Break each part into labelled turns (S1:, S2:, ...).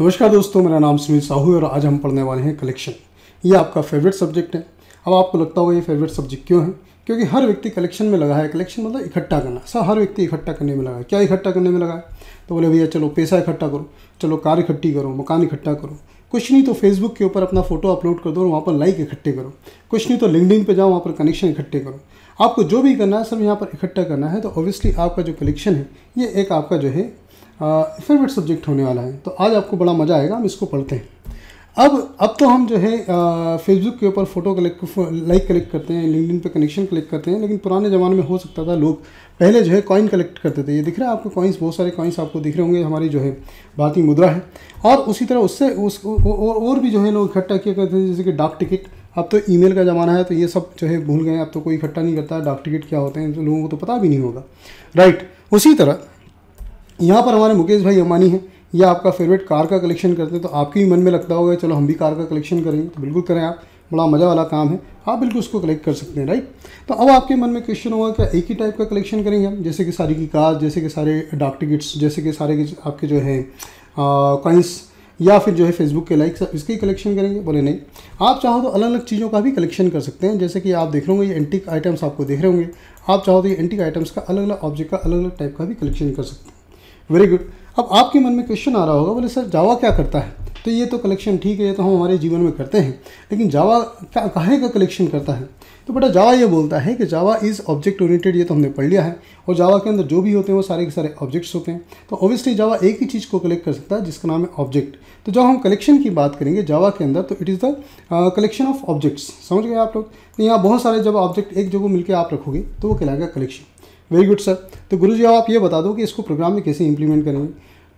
S1: नमस्कार दोस्तों मेरा नाम सुनील साहू और आज हम पढ़ने वाले हैं कलेक्शन ये आपका फेवरेट सब्जेक्ट है अब आपको लगता होगा ये फेवरेट सब्जेक्ट क्यों है क्योंकि हर व्यक्ति कलेक्शन में लगा है कलेक्शन मतलब इकट्ठा करना सर हर व्यक्ति इकट्ठा करने में लगा है क्या इकट्ठा करने में लगा है तो बोले भैया चलो पैसा इकट्ठा करो चलो कार इकट्ठी करो मकान इकट्ठा करो कुछ नहीं तो फेसबुक के ऊपर अपना फोटो अपलोड कर दो और वहाँ पर लाइक इकट्ठे करो कुछ नहीं तो लिंकडिन पे जाओ वहाँ पर कनेक्शन इकट्ठे करो आपको जो भी करना है सब यहाँ पर इकट्ठा करना है तो ऑब्वियसली आपका जो कलेक्शन है ये एक आपका जो है फेवरेट सब्जेक्ट होने वाला है तो आज आपको बड़ा मज़ा आएगा हम इसको पढ़ते हैं अब अब तो हम जो है फेसबुक के ऊपर फ़ोटो कलेक्ट लाइक कलेक्ट करते हैं लिंकडिन पे कनेक्शन कलेक्ट करते हैं लेकिन पुराने ज़माने में हो सकता था लोग पहले जो है कॉइन कलेक्ट करते थे ये दिख रहा है आपको कॉइन्स बहुत सारे कॉइन्स आपको दिख रहे होंगे हमारी जो है भारतीय मुद्रा है और उसी तरह उससे उस और, और भी जो है लोग इकट्ठा किया करते थे जैसे कि डाक टिकट अब तो ईमेल का ज़माना है तो ये सब जो है भूल गए अब तो कोई इकट्ठा नहीं करता डाक टिकट क्या होते हैं तो लोगों को तो पता भी नहीं होगा राइट उसी तरह यहाँ पर हमारे मुकेश भाई अम्बानी हैं ये आपका फेवरेट कार का कलेक्शन करते हैं तो आपके भी मन में लगता होगा चलो हम भी कार का कलेक्शन करेंगे तो बिल्कुल करें आप बड़ा मज़ा वाला काम है आप बिल्कुल उसको कलेक्ट कर सकते हैं राइट तो अब आपके मन में क्वेश्चन होगा क्या एक ही टाइप का कलेक्शन करेंगे हम जैसे कि सारी की कार जैसे कि सारे डाक टिकट्स जैसे कि सारे आपके जो है कॉइंस या फिर जो है फेसबुक के लाइक इसके ही कलेक्शन करेंगे बोले नहीं आप चाहो तो अलग अलग चीज़ों का भी कलेक्शन कर सकते हैं जैसे कि आप देख रहे होंगे ये एंटिक आइटम्स आपको देख रहे होंगे आप चाहो तो ये एंटिक आइटम्स का अलग अलग ऑब्जेक्ट का अलग अलग टाइप का भी कलेक्शन कर सकते हैं वेरी गुड अब आपके मन में क्वेश्चन आ रहा होगा बोले सर जावा क्या करता है तो ये तो कलेक्शन ठीक है ये तो हम हमारे जीवन में करते हैं लेकिन जावा क्या काहे का कलेक्शन करता है तो बेटा जावा ये बोलता है कि जावा इज़ ऑब्जेक्ट ओरिएंटेड ये तो हमने पढ़ लिया है और जावा के अंदर जो भी होते हैं वो सारे के सारे ऑब्जेक्ट्स होते हैं तो ऑब्वियसली जावा एक ही चीज़ को कलेक्ट कर सकता है जिसका नाम है ऑब्जेक्ट तो जब हम कलेक्शन की बात करेंगे जावा के अंदर तो it is the collection of objects समझ गए आप लोग तो यहाँ बहुत सारे जब ऑब्जेक्ट एक जगह मिलकर आप रखोगे तो वो कहलाएगा कलेक्शन वेरी गुड सर तो गुरु जी आप ये बता दो कि इसको प्रोग्राम में कैसे इंप्लीमेंट करेंगे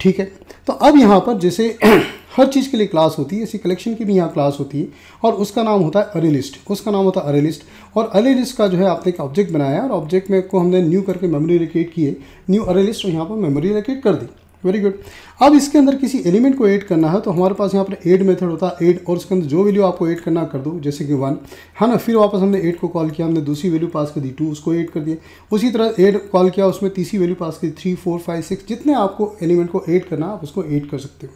S1: ठीक है तो अब यहाँ पर जैसे हर चीज़ के लिए क्लास होती है इसी कलेक्शन की भी यहाँ क्लास होती है और उसका नाम होता है अरे लिस्ट उसका नाम होता है अरे लिस्ट और अरे लिस्ट का जो है आपने एक ऑब्जेक्ट बनाया और ऑब्जेक्ट में को हमने न्यू करके मेमोरी रिकेट किए न्यू अरे लिस्ट यहाँ पर मेमोरी रिकेट कर दी वेरी गुड अब इसके अंदर किसी एलिमेंट को ऐड करना है तो हमारे पास यहाँ पर ऐड मेथड होता है ऐड और उसके अंदर जो वैल्यू आपको ऐड करना कर दो जैसे कि वन है हाँ ना फिर वापस हमने ऐड को कॉल किया हमने दूसरी वैल्यू पास कर दी टू उसको ऐड कर दिया उसी तरह ऐड कॉल किया उसमें तीसरी वैल्यू पास कर दी थ्री फोर फाइव सिक्स जितने आपको एलिमेंट को ऐड करना आप उसको ऐड कर सकते हो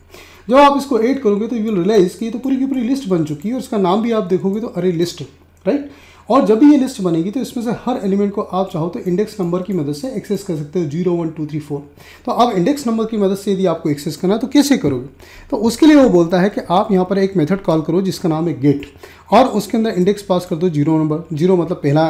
S1: जब आप इसको ऐड करोगे तो यू विल रियलाइज़ कि तो पूरी की पूरी लिस्ट बन चुकी है और उसका नाम भी आप देखोगे तो अरे लिस्ट राइट right? और जब भी ये लिस्ट बनेगी तो इसमें से हर एलिमेंट को आप चाहो तो इंडेक्स नंबर की मदद से एक्सेस कर सकते हो zero one two three four तो आप इंडेक्स नंबर की मदद से यदि आपको एक्सेस करना है तो कैसे करोगे तो उसके लिए वो बोलता है कि आप यहाँ पर एक मेथड कॉल करो जिसका नाम है गेट और उसके अंदर इंडेक्स पास कर दो जीरो नंबर जीरो मतलब पहला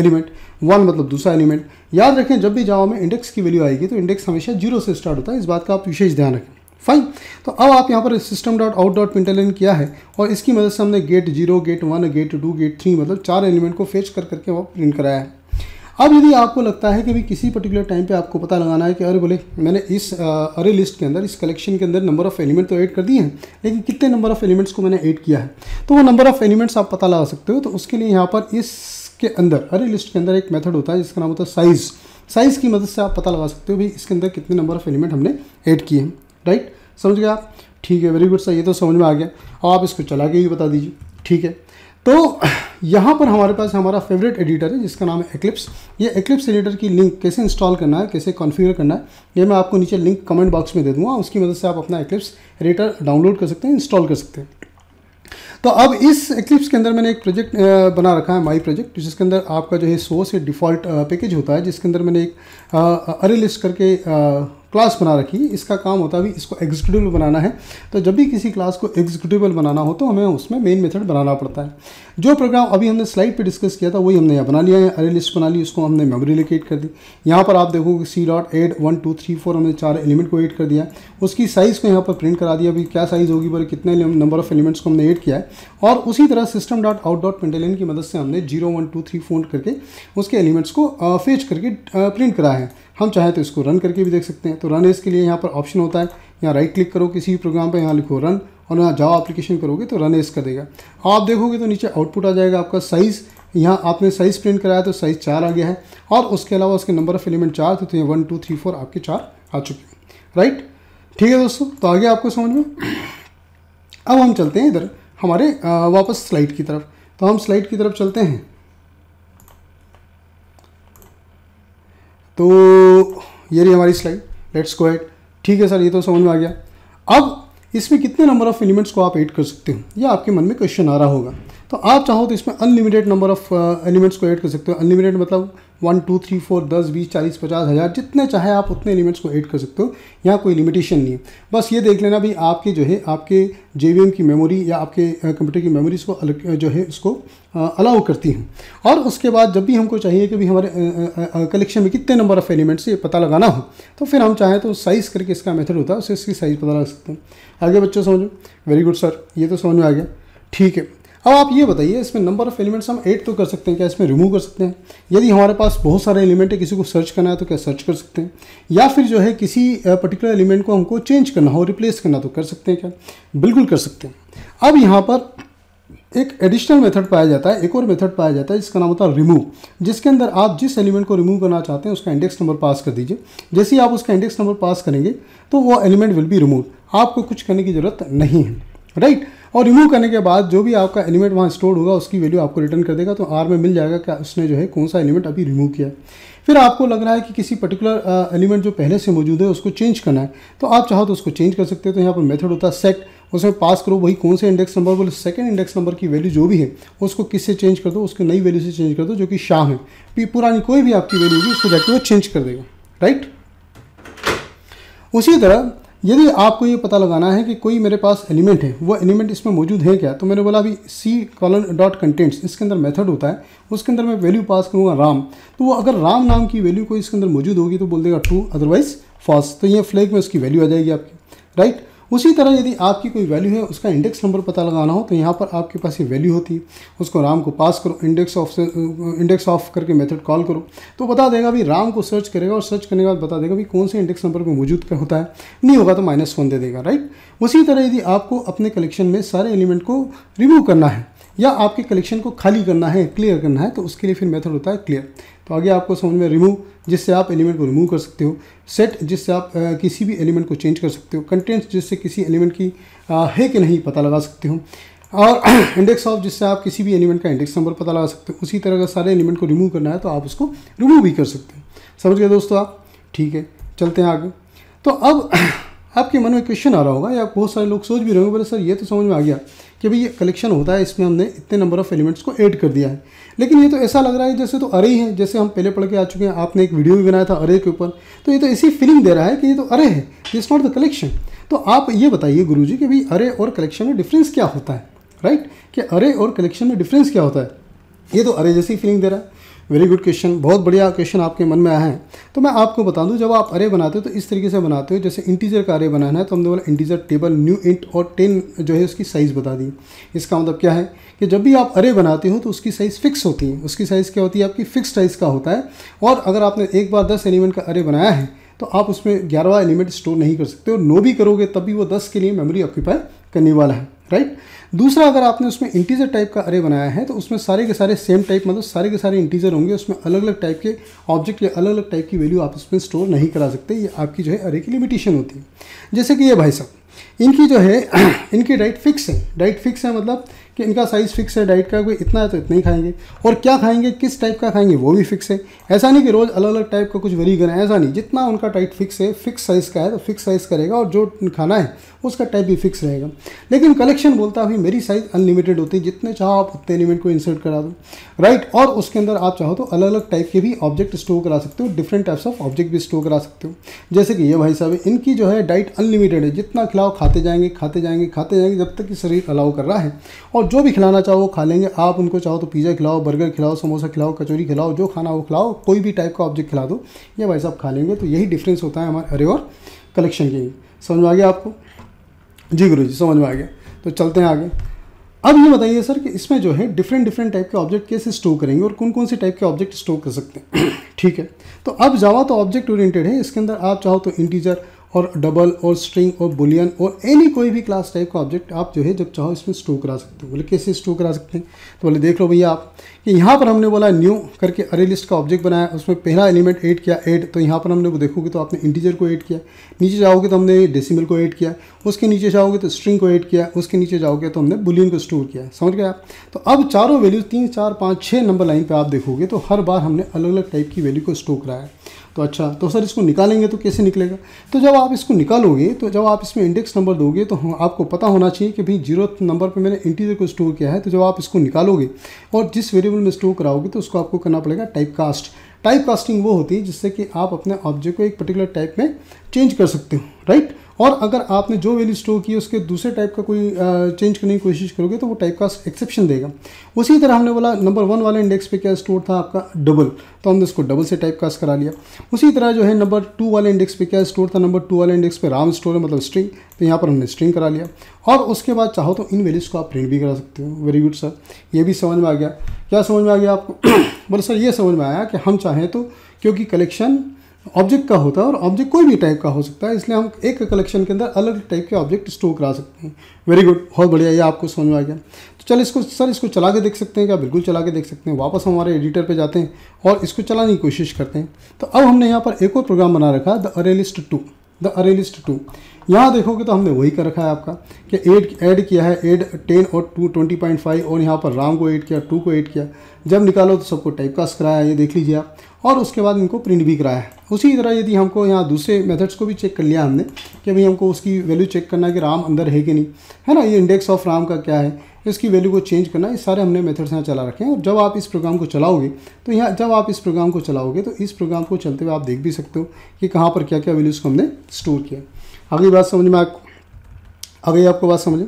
S1: एलिमेंट वन मतलब दूसरा एलिमेंट याद रखें जब भी जावा में इंडेक्स की वैल्यू आएगी तो इंडेक्स हमेशा जीरो से स्टार्ट होता है इस बात का आप विशेष ध्यान रखें फाइन तो अब आप यहाँ पर system dot out dot println किया है और इसकी मदद से हमने get zero get one get two get three मतलब चार एलिमेंट को फेच कर करके वो प्रिंट कराया है अब यदि आपको लगता है कि भी किसी पर्टिकुलर टाइम पे आपको पता लगाना है कि अरे बोले मैंने इस अरे लिस्ट के अंदर इस कलेक्शन के अंदर नंबर ऑफ़ एलिमेंट तो ऐड कर दिए हैं लेकिन कितने नंबर ऑफ़ एलिमेंट्स को मैंने ऐड किया है तो वो नंबर ऑफ़ एलिमेंट्स आप पता लगा सकते हो तो उसके लिए यहाँ पर इसके अंदर अरे लिस्ट के अंदर एक मेथड होता है जिसका नाम होता है साइज़ साइज़ की मदद से आप पता लगा सकते हो भाई इसके अंदर कितने नंबर ऑफ़ एलिमेंट हमने ऐड किए हैं राइट समझ गए आप ठीक है वेरी गुड सर ये तो समझ में आ गया और आप इसको चला के ही बता दीजिए ठीक है तो यहाँ पर हमारे पास हमारा फेवरेट एडिटर है जिसका नाम है एक्लिप्स ये एक्लिप्स एडिटर की लिंक कैसे इंस्टॉल करना है कैसे कॉन्फ़िगर करना है ये मैं आपको नीचे लिंक कमेंट बॉक्स में दे दूँगा उसकी मदद से आप अपना एक्लिप्स एडिटर डाउनलोड कर सकते हैं इंस्टॉल कर सकते हैं तो अब इस एक्लिप्स के अंदर मैंने एक प्रोजेक्ट बना रखा है माई प्रोजेक्ट जिसके अंदर आपका जो है सोर्स है डिफ़ॉल्ट पैकेज होता है जिसके अंदर मैंने एक अरे लिस्ट करके क्लास बना रखी है इसका काम होता है भी इसको एग्जीक्यूटिबल बनाना है तो जब भी किसी क्लास को एग्जीक्यूटिबल बनाना हो तो हमें उसमें मेन मेथड बनाना पड़ता है जो प्रोग्राम अभी हमने स्लाइड पे डिस्कस किया था वही हमने यहाँ बना लिया है अरे लिस्ट बना ली उसको हमने मेमोरी लोकेट कर दी यहाँ पर आप देखोगे c dot add one two three four हमने चार एलिमेंट को एड कर दिया उसकी साइज़ को यहाँ पर प्रिंट करा दिया अभी क्या साइज़ होगी पर कितने नंबर ऑफ एलिमेंट्स को हमने एड किया है और उसी तरह system dot out dot println की मदद से हमने जीरो वन टू थ्री फोन करके उसके एलिमेंट्स को फेच करके प्रिंट करा है हम चाहें तो इसको रन करके भी देख सकते हैं तो रन इसके लिए यहाँ पर ऑप्शन होता है यहाँ राइट क्लिक करो किसी भी प्रोग्राम पर यहाँ लिखो रन और यहाँ जाओ एप्लीकेशन करोगे तो रन एस कर देगा आप देखोगे तो नीचे आउटपुट आ जाएगा आपका साइज़ यहाँ आपने साइज़ प्रिंट कराया तो साइज़ चार आ गया है और उसके अलावा उसके नंबर ऑफ एलिमेंट चार थे तो ये वन टू थ्री फोर आपके चार आ चुके हैं राइट ठीक है दोस्तों तो आगे आपको समझ में अब हम चलते हैं इधर हमारे वापस स्लाइड की तरफ तो हम स्लाइड की तरफ चलते हैं तो ये रही हमारी स्लाइड लेट्स गो एट ठीक है सर ये तो समझ में आ गया अब इसमें कितने नंबर ऑफ एलिमेंट्स को आप ऐड कर सकते हो ये आपके मन में क्वेश्चन आ रहा होगा तो आप चाहो तो इसमें अनलिमिटेड नंबर ऑफ एलिमेंट्स को ऐड कर सकते हो अनलिमिटेड मतलब वन टू थ्री फोर दस बीस चालीस पचास हज़ार जितने चाहे आप उतने एलिमेंट्स को ऐड कर सकते हो यहाँ कोई लिमिटेशन नहीं है बस ये देख लेना भी आपके जो है आपके जे की मेमोरी या आपके कंप्यूटर की को अलग जो है उसको अलाउ करती हैं और उसके बाद जब भी हमको चाहिए कि भी हमारे कलेक्शन में कितने नंबर ऑफ़ एलिमेंट्स ये पता लगाना हो तो फिर हम चाहें तो साइज़ करके इसका मेथड होता है उससे इसकी साइज़ पता लगा सकते हैं आगे बच्चों समझो वेरी गुड सर ये तो समझ में आ गया ठीक है अब आप ये बताइए इसमें नंबर ऑफ एलिमेंट्स हम ऐड तो कर सकते हैं क्या इसमें रिमूव कर सकते हैं यदि हमारे पास बहुत सारे एलिमेंट है किसी को सर्च करना है तो क्या सर्च कर सकते हैं या फिर जो है किसी पर्टिकुलर एलिमेंट को हमको चेंज करना हो रिप्लेस करना तो कर सकते हैं क्या बिल्कुल कर सकते हैं अब यहाँ पर एक एडिशनल मेथड पाया जाता है एक और मेथड पाया जाता है जिसका नाम होता है रिमूव जिसके अंदर आप जिस एलिमेंट को रिमूव करना चाहते हैं उसका इंडेक्स नंबर पास कर दीजिए जैसे ही आप उसका इंडेक्स नंबर पास करेंगे तो वो एलिमेंट विल बी रिमूव आपको कुछ करने की ज़रूरत नहीं है राइट और रिमूव करने के बाद जो भी आपका एलिमेंट वहाँ स्टोर होगा उसकी वैल्यू आपको रिटर्न कर देगा तो आर में मिल जाएगा क्या उसने जो है कौन सा एलिमेंट अभी रिमूव किया फिर आपको लग रहा है कि किसी पर्टिकुलर एलिमेंट जो पहले से मौजूद है उसको चेंज करना है तो आप चाहो तो उसको चेंज कर सकते हो तो यहाँ पर मेथड होता है सेट उसमें पास करो वही कौन से इंडेक्स नंबर बोले सेकंड इंडेक्स नंबर की वैल्यू जो भी है उसको किससे चेंज कर दो उसकी नई वैल्यू से चेंज कर दो जो कि शाह है फिर पुरानी कोई भी आपकी वैल्यू होगी उसको जाकर वो चेंज कर देगा राइट उसी तरह यदि आपको ये पता लगाना है कि कोई मेरे पास एलिमेंट है वो एलिमेंट इसमें मौजूद है क्या तो मैंने बोला अभी सी कॉलन डॉट कंटेंट्स इसके अंदर मेथड होता है उसके अंदर मैं वैल्यू पास करूँगा राम तो वो अगर राम नाम की वैल्यू कोई इसके अंदर मौजूद होगी तो बोल देगा ट्रू अदरवाइज फॉल्स तो ये फ्लैग में उसकी वैल्यू आ जाएगी आपकी राइट उसी तरह यदि आपकी कोई वैल्यू है उसका इंडेक्स नंबर पता लगाना हो तो यहाँ पर आपके पास ये वैल्यू होती है उसको राम को पास करो इंडेक्स ऑफ इंडेक्स ऑफ करके मेथड कॉल करो तो बता देगा भी राम को सर्च करेगा और सर्च करने के बाद बता देगा भी कौन से इंडेक्स नंबर पर मौजूद होता है नहीं होगा तो माइनस वन दे देगा राइट उसी तरह यदि आपको अपने कलेक्शन में सारे एलिमेंट को रिमूव करना है या आपके कलेक्शन को खाली करना है क्लियर करना है तो उसके लिए फिर मेथड होता है क्लियर तो आगे आपको समझ में रिमूव जिससे आप एलिमेंट को रिमूव कर सकते हो सेट जिससे आप आ, किसी भी एलिमेंट को चेंज कर सकते हो कंटेंट्स जिससे किसी एलिमेंट की आ, है कि नहीं पता लगा सकते हो और इंडेक्स ऑफ जिससे आप किसी भी एलिमेंट का इंडेक्स नंबर पता लगा सकते हो उसी तरह का सारे एलिमेंट को रिमूव करना है तो आप उसको रिमूव भी कर सकते हो समझ गए दोस्तों आप ठीक है चलते हैं आगे तो अब आपके मन में क्वेश्चन आ रहा होगा या बहुत सारे लोग सोच भी रहे होंगे बोले सर ये तो समझ में आ गया कि भाई ये कलेक्शन होता है इसमें हमने इतने नंबर ऑफ़ एलिमेंट्स को ऐड कर दिया है लेकिन ये तो ऐसा लग रहा है जैसे तो अरे ही है जैसे हम पहले पढ़ के आ चुके हैं आपने एक वीडियो भी बनाया था अरे के ऊपर तो ये तो ऐसी फीलिंग दे रहा है कि ये तो अरे है इज नॉट द कलेक्शन तो आप ये बताइए गुरु जी कि भाई अरे और कलेक्शन में डिफरेंस क्या होता है राइट कि अरे और कलेक्शन में डिफरेंस क्या होता है ये तो अरे जैसी फीलिंग दे रहा है वेरी गुड क्वेश्चन बहुत बढ़िया क्वेश्चन आपके मन में आया है तो मैं आपको बता दूं जब आप अरे बनाते हो तो इस तरीके से बनाते हो जैसे इंटीजर का अरे बनाना है तो हमने बोला इंटीजर टेबल न्यू इंट और टेन जो है उसकी साइज़ बता दी इसका मतलब क्या है कि जब भी आप अरे बनाते हो तो उसकी साइज़ फिक्स होती है उसकी साइज़ क्या होती है आपकी फिक्स साइज़ का होता है और अगर आपने एक बार दस एलिमेंट का अरे बनाया है तो आप उसमें ग्यारहवा एलिमेंट स्टोर नहीं कर सकते और नो भी करोगे तब भी वो दस के लिए मेमोरी ऑक्यूपाई करने वाला है राइट दूसरा अगर आपने उसमें इंटीजर टाइप का अरे बनाया है तो उसमें सारे के सारे सेम टाइप मतलब सारे के सारे इंटीजर होंगे उसमें अलग अलग टाइप के ऑब्जेक्ट या अलग अलग टाइप की वैल्यू आप उसमें स्टोर नहीं करा सकते ये आपकी जो है अरे की लिमिटेशन होती है जैसे कि ये भाई साहब इनकी जो है इनकी डाइट फिक्स है डाइट फिक्स है मतलब कि इनका साइज़ फिक्स है डाइट का कोई इतना है तो इतना ही खाएंगे और क्या खाएंगे किस टाइप का खाएंगे वो भी फिक्स है ऐसा नहीं कि रोज़ अलग अलग टाइप का कुछ वरी करें ऐसा नहीं जितना उनका डाइट फिक्स है फिक्स साइज़ का है तो फिक्स साइज़ करेगा और जो खाना है उसका टाइप भी फिक्स रहेगा लेकिन कलेक्शन बोलता हुई मेरी साइज़ अनलिमिटेड होती है जितने चाहो आप उतने लिमिट को इंसर्ट करा दो राइट और उसके अंदर आप चाहो तो अलग अलग टाइप के भी ऑब्जेक्ट स्टोर करा सकते हो डिफरेंट टाइप्स ऑफ ऑब्जेक्ट भी स्टोर करा सकते हो जैसे कि ये भाई साहब इनकी जो है डाइट अनलिमिटेड है जितना खिलाओ खाते जाएंगे खाते जाएंगे खाते जाएंगे जब तक कि शरीर अलाउ कर रहा है और और जो भी खिलाना चाहो वो खा लेंगे आप उनको चाहो तो पिज़्ज़ा खिलाओ बर्गर खिलाओ समोसा खिलाओ कचौरी खिलाओ जो खाना वो खिलाओ कोई भी टाइप का ऑब्जेक्ट खिला दो ये भाई साहब खा लेंगे तो यही डिफरेंस होता है हमारे अरे और कलेक्शन के समझ में आ गया आपको जी गुरु जी समझ में आ गया तो चलते हैं आगे अब ये बताइए सर कि इसमें जो है डिफरेंट डिफरेंट टाइप के ऑब्जेक्ट कैसे स्टोर करेंगे और कौन कौन से टाइप के ऑब्जेक्ट स्टोर कर सकते हैं ठीक है तो अब जावा तो ऑब्जेक्ट ओरिएंटेड है इसके अंदर आप चाहो तो इंटीजर और डबल और स्ट्रिंग और बुलियन और एनी कोई भी क्लास टाइप का ऑब्जेक्ट आप जो है जब चाहो इसमें स्टोर करा सकते हो बोले कैसे स्टोर करा सकते हैं तो बोले देख लो भैया आप कि यहाँ पर हमने बोला न्यू करके अरे लिस्ट का ऑब्जेक्ट बनाया उसमें पहला एलिमेंट एड किया एड तो यहाँ पर हमने वो देखोगे तो आपने इंटीजर को ऐड किया नीचे जाओगे तो हमने डेसीमल को ऐड किया उसके नीचे जाओगे तो स्ट्रिंग को ऐड किया उसके नीचे जाओगे तो हमने बुलियन को स्टोर किया समझ गए आप तो अब चारों वैल्यू तीन चार पाँच छः नंबर लाइन पर आप देखोगे तो हर बार हमने अलग अलग टाइप की वैल्यू को स्टोर कराया तो अच्छा तो सर इसको निकालेंगे तो कैसे निकलेगा तो जब आप इसको निकालोगे तो जब आप इसमें इंडेक्स नंबर दोगे तो हम हाँ, आपको पता होना चाहिए कि भाई जीरो नंबर पर मैंने इंटीजर को स्टोर किया है तो जब आप इसको निकालोगे और जिस वेरिएबल में स्टोर कराओगे तो उसको आपको करना पड़ेगा टाइप कास्ट टाइप कास्टिंग वो होती है जिससे कि आप अपने ऑब्जेक्ट को एक पर्टिकुलर टाइप में चेंज कर सकते हो राइट और अगर आपने जो वैल्यू स्टोर की उसके दूसरे टाइप का कोई चेंज करने की कोशिश करोगे तो वो टाइप का एक्सेप्शन देगा उसी तरह हमने बोला नंबर वन वाले इंडेक्स पे क्या स्टोर था आपका डबल तो हमने इसको डबल से टाइप कास्ट करा लिया उसी तरह जो है नंबर टू वाले इंडेक्स पे क्या स्टोर था नंबर टू वाले इंडेक्स पे राम स्टोर है मतलब स्ट्रिंग तो यहाँ पर हमने स्ट्रिंग करा लिया और उसके बाद चाहो तो इन वैल्यूज़ को आप प्रिंट भी करा सकते हो वेरी गुड सर ये भी समझ में आ गया क्या समझ में आ गया आपको बोले सर ये समझ में आया कि हम चाहें तो क्योंकि कलेक्शन ऑब्जेक्ट का होता है और ऑब्जेक्ट कोई भी टाइप का हो सकता है इसलिए हम एक कलेक्शन के अंदर अलग टाइप के ऑब्जेक्ट स्टोर करा सकते हैं वेरी गुड बहुत बढ़िया ये आपको समझ में आ गया तो चल इसको सर इसको चला के देख सकते हैं क्या बिल्कुल चला के देख सकते हैं वापस हमारे एडिटर पे जाते हैं और इसको चलाने की कोशिश करते हैं तो अब हमने यहाँ पर एक और प्रोग्राम बना रखा है the ArrayList two the ArrayList two यहाँ देखोगे तो हमने वही कर रखा है आपका कि एड ऐड किया है एड टेन और टू ट्वेंटी पॉइंट फाइव और यहाँ पर राम को ऐड किया टू को ऐड किया जब निकालो तो सबको टाइप कास्ट कराया ये देख लीजिए आप और उसके बाद इनको प्रिंट भी कराया उसी तरह यदि हमको यहाँ दूसरे मेथड्स को भी चेक कर लिया हमने कि भाई हमको उसकी वैल्यू चेक करना है कि राम अंदर है कि नहीं है ना ये इंडेक्स ऑफ राम का क्या है इसकी वैल्यू को चेंज करना ये सारे हमने मेथड्स यहाँ चला रखे हैं और जब आप इस प्रोग्राम को चलाओगे तो यहाँ जब आप इस प्रोग्राम को चलाओगे तो इस प्रोग्राम को चलते हुए आप देख भी सकते हो कि कहाँ पर क्या क्या वैल्यूज़ को हमने स्टोर किया अगली बात समझ में आपको अगली आपको बात समझ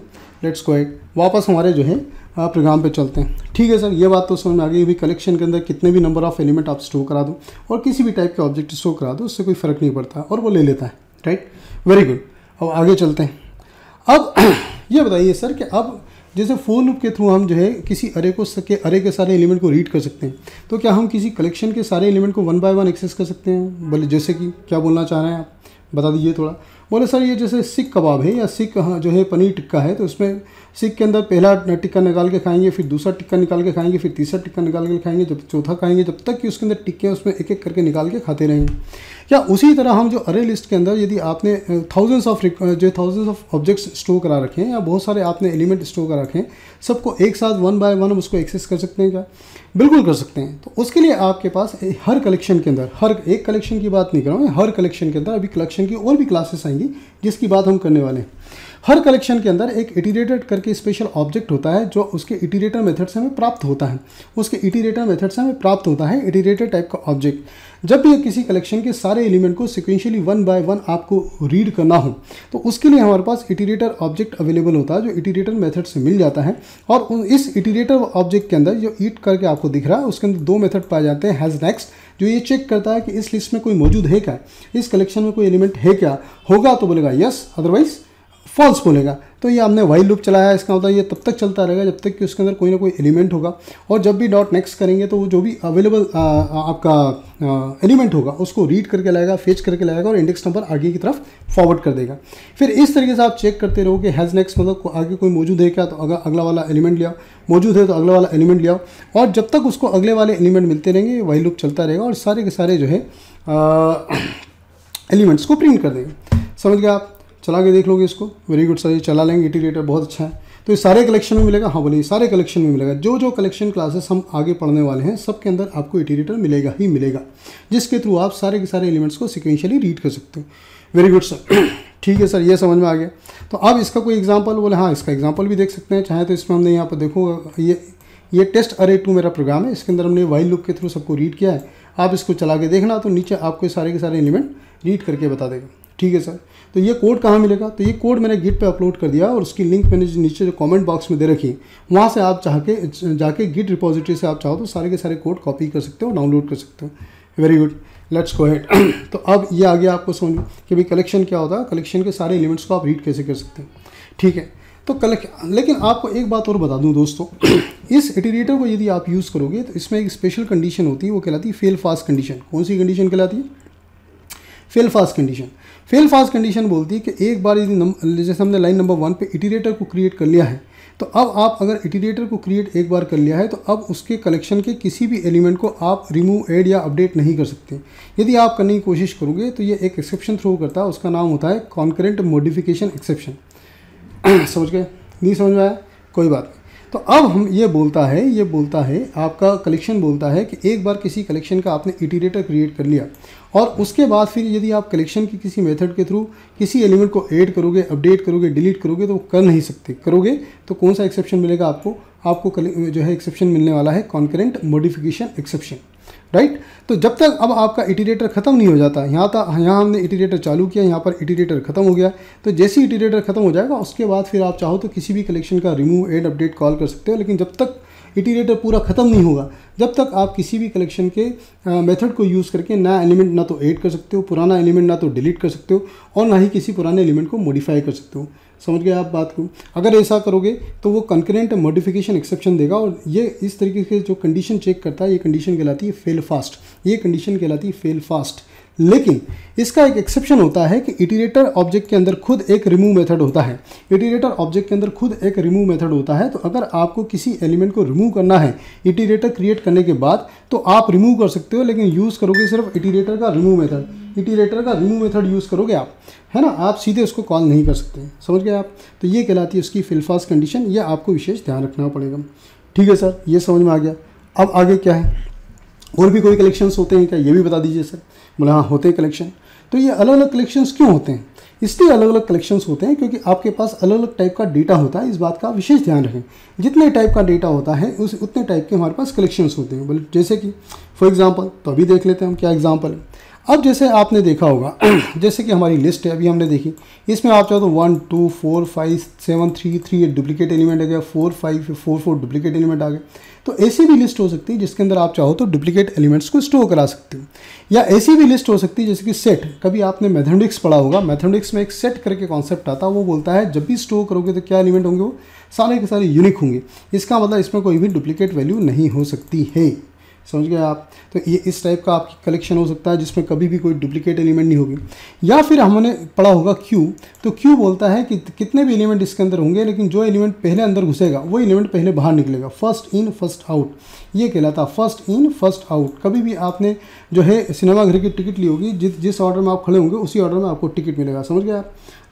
S1: लेट्स गो वापस हमारे जो है हाँ, प्रोग्राम पे चलते हैं ठीक है सर ये बात तो समझ में आ गई भी कलेक्शन के अंदर कितने भी नंबर ऑफ एलिमेंट आप स्टोर करा दो और किसी भी टाइप के ऑब्जेक्ट स्टोर करा दो उससे कोई फ़र्क नहीं पड़ता और वो ले लेता है राइट वेरी गुड अब आगे चलते हैं अब ये बताइए सर कि अब जैसे फोन लूप के थ्रू हम जो है किसी अरे को सके अरे के सारे एलिमेंट को रीड कर सकते हैं तो क्या हम किसी कलेक्शन के सारे एलिमेंट को वन बाय वन एक्सेस कर सकते हैं भले जैसे कि क्या बोलना चाह रहे हैं आप बता दीजिए थोड़ा बोले सर ये जैसे सिक कबाब है या सिक हाँ, जो है पनीर टिक्का है तो उसमें सिक के अंदर पहला टिक्का निकाल के खाएंगे फिर दूसरा टिक्का निकाल के खाएंगे फिर तीसरा टिक्का निकाल के खाएंगे जब चौथा खाएंगे जब तक कि उसके अंदर टिक्के उसमें एक एक करके निकाल के खाते रहेंगे या उसी तरह हम जो अरे लिस्ट के अंदर यदि आपने थाउजेंड्स ऑफ जो थाउजेंड्स ऑफ ऑब्जेक्ट्स स्टोर करा रखे हैं या बहुत सारे आपने एलिमेंट स्टोर करा रखे हैं सबको एक साथ वन बाय वन हम उसको एक्सेस कर सकते हैं क्या बिल्कुल कर सकते हैं तो उसके लिए आपके पास हर कलेक्शन के अंदर हर एक कलेक्शन की बात नहीं कर रहा हूँ हर कलेक्शन के अंदर अभी कलेक्शन की और भी क्लासेस आएंगी जिसकी बात हम करने वाले हैं हर कलेक्शन के अंदर एक इटीरेटेड करके स्पेशल ऑब्जेक्ट होता है जो उसके इटीरेटर मेथड से हमें प्राप्त होता है उसके इटीरेटर मेथड से हमें प्राप्त होता है इटीरेटर टाइप का ऑब्जेक्ट जब भी किसी कलेक्शन के सारे एलिमेंट को सिक्वेंशियली वन बाय वन आपको रीड करना हो तो उसके लिए हमारे पास इटीरेटर ऑब्जेक्ट अवेलेबल होता है जो इटीरेटर मेथड से मिल जाता है और इस इटीरेटर ऑब्जेक्ट के अंदर जो ईट करके आपको दिख रहा है उसके अंदर दो मेथड पाए जाते हैं हैज़ नेक्स्ट जो ये चेक करता है कि इस लिस्ट में कोई मौजूद है क्या इस कलेक्शन में कोई एलिमेंट है क्या होगा तो बोलेगा यस अदरवाइज़ फॉल्स बोलेगा तो ये हमने वाइल लूप चलाया है इसका मतलब ये तब तक चलता रहेगा जब तक कि उसके अंदर कोई ना कोई एलिमेंट होगा और जब भी डॉट नेक्स्ट करेंगे तो वो जो भी अवेलेबल आपका एलिमेंट होगा उसको रीड करके लाएगा फेच करके लाएगा और इंडेक्स नंबर आगे की तरफ फॉरवर्ड कर देगा फिर इस तरीके से आप चेक करते रहो कि हैज़ नेक्स्ट मतलब आगे कोई मौजूद है क्या तो अगर अगला वाला एलिमेंट लिया मौजूद है तो अगला वाला एलिमेंट लिया और जब तक उसको अगले वाले एलिमेंट मिलते रहेंगे वाइल लूप चलता रहेगा और सारे के सारे जो है एलिमेंट्स को प्रिंट कर देंगे समझ गए आप चला के देख लोगे इसको वेरी गुड सर ये चला लेंगे इटीग्रेटर बहुत अच्छा है तो ये सारे कलेक्शन में मिलेगा हाँ बोलिए सारे कलेक्शन में मिलेगा जो जो कलेक्शन क्लासेस हम आगे पढ़ने वाले हैं सबके अंदर आपको इटीग्रेटर मिलेगा ही मिलेगा जिसके थ्रू आप सारे के सारे एलिमेंट्स को सिक्वेंशली रीड कर सकते हो वेरी गुड सर ठीक है सर ये समझ में आ गया तो अब इसका कोई एग्जाम्पल बोले हाँ इसका एग्जाम्पल भी देख सकते हैं चाहे तो इसमें हमने यहाँ पर देखो ये ये टेस्ट अरे टू मेरा प्रोग्राम है इसके अंदर हमने वाइल लुक के थ्रू सबको रीड किया है आप इसको चला के देखना तो नीचे आपको सारे के सारे एलिमेंट रीड करके बता देगा ठीक है सर तो ये कोड कहाँ मिलेगा तो ये कोड मैंने गिट पे अपलोड कर दिया और उसकी लिंक मैंने नीचे जो कमेंट बॉक्स में दे रखी वहाँ से आप चाह के जाके गिट रिपोजिटरी से आप चाहो तो सारे के सारे कोड कॉपी कर सकते हो डाउनलोड कर सकते हो very good let's go head तो अब ये आ गया आपको समझ कि भाई कलेक्शन क्या होता है कलेक्शन के सारे एलिमेंट्स को आप रीड कैसे कर सकते हैं ठीक है तो कलेक्ट लेकिन आपको एक बात और बता दूं दोस्तों इस इटरेटर को यदि आप यूज़ करोगे तो इसमें एक स्पेशल कंडीशन होती है वो कहलाती है फेल फास्ट कंडीशन कौन सी कंडीशन कहलाती है fail fast condition fail fast condition बोलती है कि एक बार यदि जैसे हमने लाइन नंबर वन पे इटीरेटर को क्रिएट कर लिया है तो अब आप अगर इटीरेटर को क्रिएट एक बार कर लिया है तो अब उसके कलेक्शन के किसी भी एलिमेंट को आप रिमूव एड या अपडेट नहीं कर सकते यदि आप करने की कोशिश करोगे तो ये एक एक्सेप्शन थ्रो करता है उसका नाम होता है कॉन्करेंट मोडिफिकेशन एक्सेप्शन समझ गए नहीं समझ में आया कोई बात नहीं तो अब हम ये बोलता है ये बोलता है आपका कलेक्शन बोलता है कि एक बार किसी कलेक्शन का आपने इटीरेटर क्रिएट कर लिया और उसके बाद फिर यदि आप कलेक्शन की किसी मेथड के थ्रू किसी एलिमेंट को ऐड करोगे अपडेट करोगे डिलीट करोगे तो वो कर नहीं सकते करोगे तो कौन सा एक्सेप्शन मिलेगा आपको आपको जो है एक्सेप्शन मिलने वाला है कॉन्करेंट मॉडिफिकेशन एक्सेप्शन राइट तो जब तक अब आपका इटीरेटर ख़त्म नहीं हो जाता यहाँ तक यहाँ हमने इटीरेटर चालू किया यहाँ पर इटीरेटर ख़त्म हो गया तो जैसे ही इटीरेटर ख़त्म हो जाएगा उसके बाद फिर आप चाहो तो किसी भी कलेक्शन का रिमूव एड अपडेट कॉल कर सकते हो लेकिन जब तक इटीरेटर पूरा ख़त्म नहीं होगा जब तक आप किसी भी कलेक्शन के मेथड को यूज़ करके नया एलिमेंट ना तो ऐड कर सकते हो पुराना एलिमेंट ना तो डिलीट कर सकते हो और ना ही किसी पुराने एलिमेंट को मॉडिफाई कर सकते हो समझ गए आप बात को अगर ऐसा करोगे तो वो कंक्रेंट मॉडिफिकेशन एक्सेप्शन देगा और ये इस तरीके से जो कंडीशन चेक करता है ये कंडीशन कहलाती है फेल फास्ट ये कंडीशन कहलाती है फेल फास्ट लेकिन इसका एक एक्सेप्शन होता है कि इटीरेटर ऑब्जेक्ट के अंदर खुद एक रिमूव मेथड होता है इटीरेटर ऑब्जेक्ट के अंदर खुद एक रिमूव मेथड होता है तो अगर आपको किसी एलिमेंट को रिमूव करना है इटीरेटर क्रिएट करने के बाद तो आप रिमूव कर सकते हो लेकिन यूज़ करोगे सिर्फ इटीरेटर का रिमूव मेथड इटीरेटर का रिमूव मेथड यूज़ करोगे आप है ना आप सीधे उसको कॉल नहीं कर सकते समझ गए आप तो ये कहलाती है उसकी फिलफास कंडीशन ये आपको विशेष ध्यान रखना पड़ेगा ठीक है सर ये समझ में आ गया अब आगे क्या है और भी कोई कलेक्शंस होते हैं क्या ये भी बता दीजिए सर बोले हाँ होते हैं कलेक्शन तो ये अलग अलग कलेक्शंस क्यों होते हैं इसलिए अलग अलग कलेक्शंस होते हैं क्योंकि आपके पास अलग अलग टाइप का डेटा होता है इस बात का विशेष ध्यान रखें जितने टाइप का डेटा होता है उस उतने टाइप के हमारे पास कलेक्शंस होते हैं बोले जैसे कि फॉर एग्जाम्पल तो अभी देख लेते हैं हम क्या एग्ज़ाम्पल है अब जैसे आपने देखा होगा जैसे कि हमारी लिस्ट है अभी हमने देखी इसमें आप चाहो तो one two four five seven three three eight duplicate element आ गया four five four four duplicate element आ गए तो ऐसी भी लिस्ट हो सकती है जिसके अंदर आप चाहो तो डुप्लीकेट एलिमेंट्स को स्टोर करा सकते हो या ऐसी भी लिस्ट हो सकती है जैसे कि सेट कभी आपने मैथमेटिक्स पढ़ा होगा मैथमेटिक्स में एक सेट करके कॉन्सेप्ट आता है वो बोलता है जब भी स्टोर करोगे तो क्या एलिमेंट होंगे वो सारे के सारे यूनिक होंगे इसका मतलब इसमें कोई भी डुप्लीकेट वैल्यू नहीं हो सकती है समझ गए आप तो ये इस टाइप का आपकी कलेक्शन हो सकता है जिसमें कभी भी कोई डुप्लीकेट एलिमेंट नहीं होगी या फिर हमने पढ़ा होगा क्यू तो क्यू बोलता है कि कितने भी एलिमेंट इसके अंदर होंगे लेकिन जो एलिमेंट पहले अंदर घुसेगा वो एलिमेंट पहले बाहर निकलेगा फर्स्ट इन फर्स्ट आउट ये कहलाता फर्स्ट इन फर्स्ट आउट कभी भी आपने जो है सिनेमाघर की टिकट ली होगी जिस जिस ऑर्डर में आप खड़े होंगे उसी ऑर्डर में आपको टिकट मिलेगा समझ गया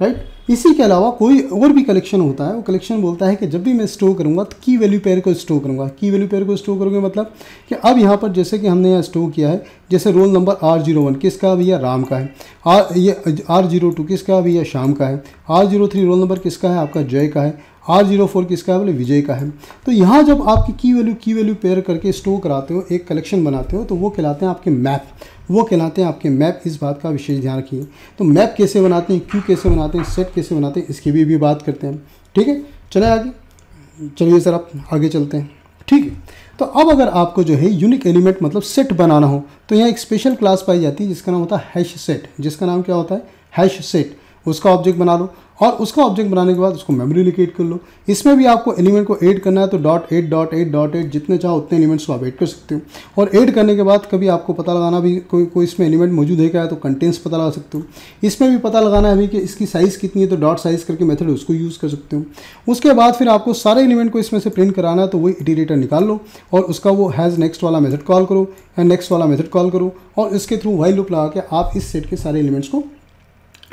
S1: राइट इसी के अलावा कोई और भी कलेक्शन होता है वो कलेक्शन बोलता है कि जब भी मैं स्टोर करूँगा तो की वैल्यू पेयर को स्टोर करूँगा की वैल्यू पेयर को स्टोर करूंगा मतलब कि अब यहाँ पर जैसे कि हमने यहाँ स्टोर किया है जैसे roll number R zero one किसका भैया राम का है आर ये आर जीरो टू किसका भैया शाम का है R zero three roll number किसका है आपका जय का है आर जीरो फोर किसका है बोले विजय का है तो यहाँ जब आपकी की वैल्यू की वैल्यू पेयर करके स्टोर कराते हो एक कलेक्शन बनाते हो तो वो कहलाते हैं आपके मैप वो कहलाते हैं आपके मैप इस बात का विशेष ध्यान रखिए तो मैप कैसे बनाते हैं क्यू कैसे बनाते हैं सेट कैसे बनाते हैं इसकी भी भी बात करते हैं ठीक है चले आगे चलिए सर आप आगे चलते हैं ठीक है तो अब अगर आपको जो है यूनिक एलिमेंट मतलब सेट बनाना हो तो यहाँ एक स्पेशल क्लास पाई जाती है जिसका नाम होता है हैश सेट जिसका नाम क्या होता है हैश सेट उसका ऑब्जेक्ट बना लो और उसका ऑब्जेक्ट बनाने के बाद उसको मेमोरी लोकेट कर लो इसमें भी आपको एलिमेंट को ऐड करना है तो dot add dot add dot add जितने चाहो उतने एलिमेंट्स को आप ऐड कर सकते हो और ऐड करने के बाद कभी आपको पता लगाना भी कोई कोई इसमें एलिमेंट मौजूद है क्या है तो कंटेंट्स पता लगा सकते हो इसमें भी पता लगाना है अभी कि इसकी साइज़ कितनी है तो डॉट साइज़ करके मेथड उसको यूज़ कर सकते हो उसके बाद फिर आपको सारे एलिमेंट को इसमें से प्रिंट कराना है तो वही इटीरेटर निकाल लो और उसका वो हैज़ नेक्स्ट वाला मेथड कॉल करो या नेक्स्ट वाला मेथड कॉल करो और इसके थ्रू वाइल लुप लगा के आप इस सेट के सारे एलिमेंट्स को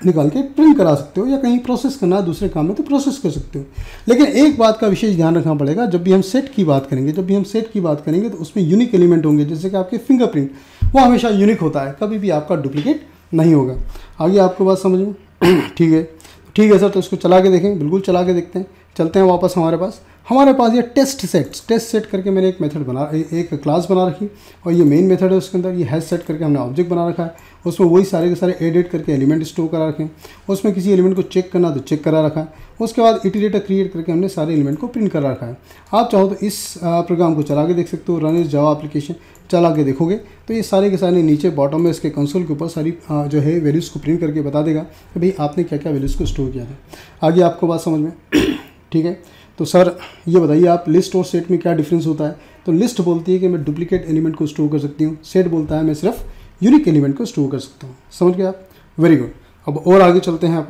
S1: निकाल के प्रिंट करा सकते हो या कहीं प्रोसेस करना है दूसरे काम में तो प्रोसेस कर सकते हो लेकिन एक बात का विशेष ध्यान रखना पड़ेगा जब भी हम सेट की बात करेंगे जब भी हम सेट की बात करेंगे तो उसमें यूनिक एलिमेंट होंगे जैसे कि आपके फिंगरप्रिंट वो हमेशा यूनिक होता है कभी भी आपका डुप्लीकेट नहीं होगा आगे आपको बात समझ में ठीक है ठीक है सर तो इसको चला के देखें बिल्कुल चला के देखते हैं चलते हैं वापस हमारे पास हमारे पास ये टेस्ट सेट टेस्ट सेट करके मैंने एक मेथड बना एक क्लास बना रखी और ये मेन मेथड है उसके अंदर ये हैज सेट करके हमने ऑब्जेक्ट बना रखा है उसमें वही सारे के सारे एडिट करके एलिमेंट स्टोर करा रखे हैं उसमें किसी एलिमेंट को चेक करना तो चेक करा रखा है उसके बाद इटिलेटर क्रिएट करके हमने सारे एलिमेंट को प्रिंट करा रखा है आप चाहो तो इस प्रोग्राम को चला के देख सकते हो रन इज जावा एप्लीकेशन चला के देखोगे तो ये सारे के सारे नीचे बॉटम में इसके कंसोल के ऊपर सारी जो है वैल्यूज़ को प्रिंट करके बता देगा कि भाई आपने क्या क्या वैल्यूज़ को स्टोर किया था आगे आपको बात समझ में ठीक है तो सर ये बताइए आप लिस्ट और सेट में क्या डिफरेंस होता है तो लिस्ट बोलती है कि मैं डुप्लीकेट एलिमेंट को स्टोर कर सकती हूँ सेट बोलता है मैं सिर्फ यूनिक एलिमेंट को स्टोर कर सकता हूँ समझ गए आप वेरी गुड अब और आगे चलते हैं आप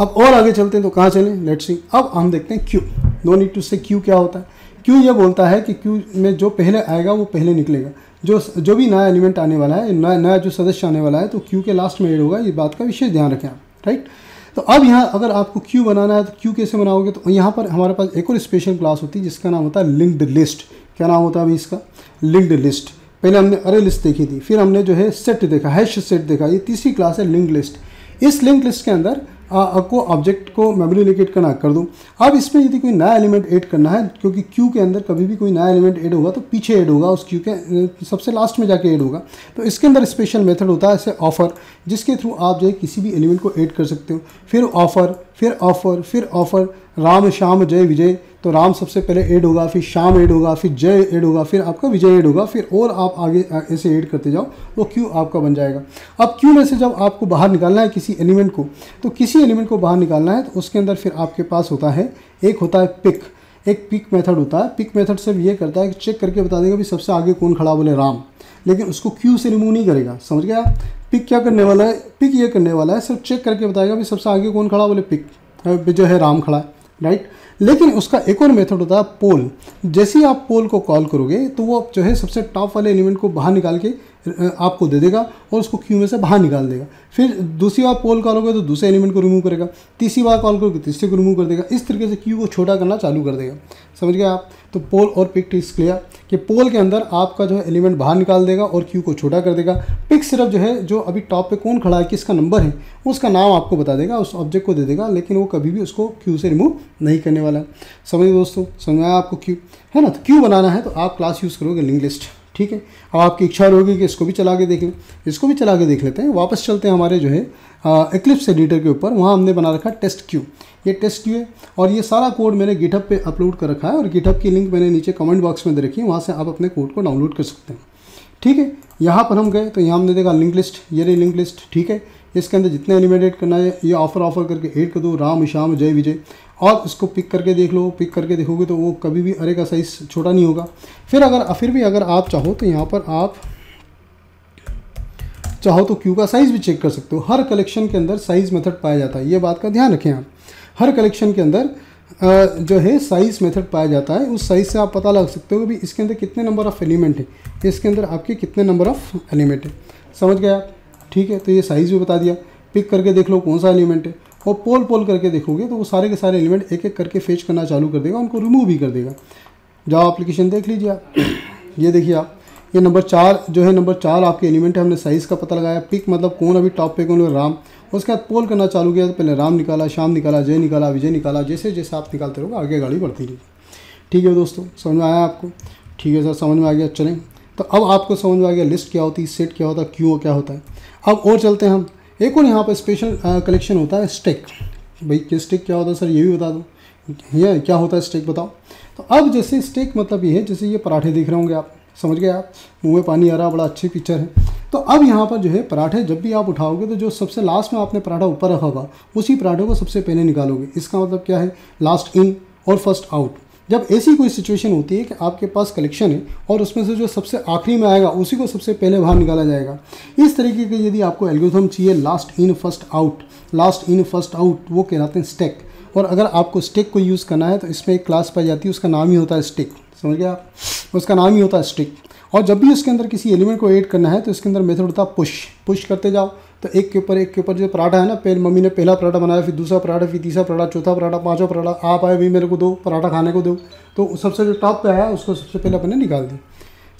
S1: अब और आगे चलते हैं तो कहाँ चलें लेट सी अब हम देखते हैं queue no need to say queue क्या होता है क्यू ये बोलता है कि क्यू में जो पहले आएगा वो पहले निकलेगा जो जो भी नया एलिमेंट आने वाला है नया नया जो सदस्य आने वाला है तो क्यू के लास्ट में एड होगा ये बात का विशेष ध्यान रखें आप राइट right? तो अब यहाँ अगर आपको क्यू बनाना है तो क्यू कैसे बनाओगे तो यहाँ पर हमारे पास एक और स्पेशल क्लास होती है जिसका नाम होता है लिंक्ड लिस्ट क्या नाम होता है अभी इसका लिंक्ड लिस्ट पहले हमने अरे लिस्ट देखी थी फिर हमने जो है सेट देखा हैश सेट देखा ये तीसरी क्लास है लिंक लिस्ट इस लिंक लिस्ट के अंदर को ऑब्जेक्ट को मेमोरी लोकेट करना कर दूँ अब इसमें यदि कोई नया एलिमेंट ऐड करना है क्योंकि क्यू के अंदर कभी भी कोई नया एलिमेंट ऐड होगा तो पीछे ऐड होगा उस क्यू के सबसे लास्ट में जाके ऐड होगा तो इसके अंदर स्पेशल मेथड होता है ऐसे ऑफर जिसके थ्रू आप जो है किसी भी एलिमेंट को ऐड कर सकते हो फिर ऑफर फिर ऑफर फिर ऑफर राम श्याम जय विजय तो राम सबसे पहले ऐड होगा फिर शाम ऐड होगा फिर जय ऐड होगा फिर आपका विजय ऐड होगा फिर और आप आगे ऐसे ऐड करते जाओ वो क्यू आपका बन जाएगा अब क्यू में से जब आपको बाहर निकालना है किसी एलिमेंट को तो किसी एलिमेंट को बाहर निकालना है तो उसके अंदर फिर आपके पास होता है एक होता है पिक एक पिक मेथड होता है पिक मेथड सिर्फ ये करता है कि चेक करके बता देगा भी सबसे आगे कौन खड़ा बोले राम लेकिन उसको क्यू से रिमूव नहीं करेगा समझ गया पिक क्या करने वाला है पिक ये करने वाला है सिर्फ चेक करके बताएगा भी सबसे आगे कौन खड़ा बोले पिक जो है राम खड़ा है राइट लेकिन उसका एक और मेथड होता है पोल जैसे ही आप पोल को कॉल करोगे तो वो जो है सबसे टॉप वाले एलिमेंट को बाहर निकाल के आपको दे देगा और उसको क्यू में से बाहर निकाल देगा फिर दूसरी बार पोल करोगे तो दूसरे एलिमेंट को रिमूव करेगा तीसरी बार कॉल करोगे तो तीसरे को रिमूव कर देगा इस तरीके से क्यू को छोटा करना चालू कर देगा समझ गए आप तो पोल और पिक टिक्स क्लियर कि पोल के अंदर आपका जो है एलिमेंट बाहर निकाल देगा और क्यू को छोटा कर देगा पिक सिर्फ जो है जो अभी टॉप पे कौन खड़ा है किसका नंबर है उसका नाम आपको बता देगा उस ऑब्जेक्ट को दे देगा लेकिन वो कभी भी उसको क्यू से रिमूव नहीं करने वाला है समझिए दोस्तों समझ आया आपको क्यू है ना तो क्यू बनाना है तो आप क्लास यूज़ करोगे लिंक लिस्ट ठीक है अब आपकी इच्छा होगी कि इसको भी चला के देख लें इसको भी चला के देख लेते हैं वापस चलते हैं हमारे जो है एक्लिप्स एडिटर के ऊपर वहाँ हमने बना रखा टेस्ट क्यू ये टेस्ट क्यू है और ये सारा कोड मैंने गिटअप पे अपलोड कर रखा है और गिटअप की लिंक मैंने नीचे कमेंट बॉक्स में दे रखी है वहाँ से आप अपने कोड को डाउनलोड कर सकते हैं ठीक है यहाँ पर हम गए तो यहाँ हमने देखा लिंक लिस्ट ये रही लिंक लिस्ट ठीक है इसके अंदर जितने एनिमेटेड करना है ये ऑफर ऑफर करके एड कर दो राम श्याम जय विजय और उसको पिक करके देख लो पिक करके देखोगे तो वो कभी भी अरे का साइज़ छोटा नहीं होगा फिर अगर फिर भी अगर आप चाहो तो यहाँ पर आप चाहो तो क्यू का साइज़ भी चेक कर सकते हो हर कलेक्शन के अंदर साइज़ मेथड पाया जाता है ये बात का ध्यान रखें आप हर कलेक्शन के अंदर जो है साइज़ मेथड पाया जाता है उस साइज़ से आप पता लगा सकते हो कि इसके अंदर कितने नंबर ऑफ़ एलिमेंट हैं इसके अंदर आपके कितने नंबर ऑफ़ एलिमेंट हैं समझ गया आप ठीक है तो ये साइज़ भी बता दिया पिक करके देख लो कौन सा एलिमेंट है और पोल पोल करके देखोगे तो वो सारे के सारे एलिमेंट एक एक करके फेच करना चालू कर देगा उनको रिमूव भी कर देगा जाओ एप्लीकेशन देख लीजिए आप ये देखिए आप ये नंबर चार जो है नंबर चार आपके एलिमेंट है हमने साइज़ का पता लगाया पिक मतलब कौन अभी टॉप पे कौन राम उसके बाद पोल करना चालू किया तो पहले राम निकाला शाम निकाला जय निकाला विजय निकाला जैसे जैसे आप निकालते रहोगे आगे गाड़ी बढ़ती रही ठीक है दोस्तों समझ में आया आपको ठीक है सर समझ में आ गया चलें तो अब आपको समझ में आ गया लिस्ट क्या होती है सेट क्या होता है क्यू क्या होता है अब और चलते हैं हम एक और यहाँ पर स्पेशल कलेक्शन होता है स्टेक भाई ये स्टेक क्या होता है सर ये भी बता दो ये क्या होता है स्टेक बताओ तो अब जैसे स्टेक मतलब ये है जैसे ये पराठे देख रहे होंगे आप समझ गए आप मुँह में पानी आ रहा बड़ा अच्छी पिक्चर है तो अब यहाँ पर जो है पराठे जब भी आप उठाओगे तो जो सबसे लास्ट में आपने पराठा ऊपर रखा होगा उसी पराठे को सबसे पहले निकालोगे इसका मतलब क्या है लास्ट इन और फर्स्ट आउट जब ऐसी कोई सिचुएशन होती है कि आपके पास कलेक्शन है और उसमें से जो सबसे आखिरी में आएगा उसी को सबसे पहले बाहर निकाला जाएगा इस तरीके के यदि आपको एल्गोथम चाहिए last in first out last in first out वो कहलाते हैं स्टेक और अगर आपको स्टेक को यूज़ करना है तो इसमें एक क्लास पाई जाती है उसका नाम ही होता है स्टिक समझ गया आप उसका नाम ही होता है स्टिक और जब भी इसके अंदर किसी एलिमेंट को ऐड करना है तो इसके अंदर मेथड होता है पुश पुश करते जाओ तो एक के ऊपर एक के ऊपर जो पराठा है ना पहले मम्मी ने पहला पराठा बनाया फिर दूसरा पराठा फिर तीसरा पराठा चौथा पराठा पाँचवा पराठा आप आए भी मेरे को दो पराठा खाने को दो तो सबसे जो टॉप पे आया उसको सबसे पहले अपने निकाल दें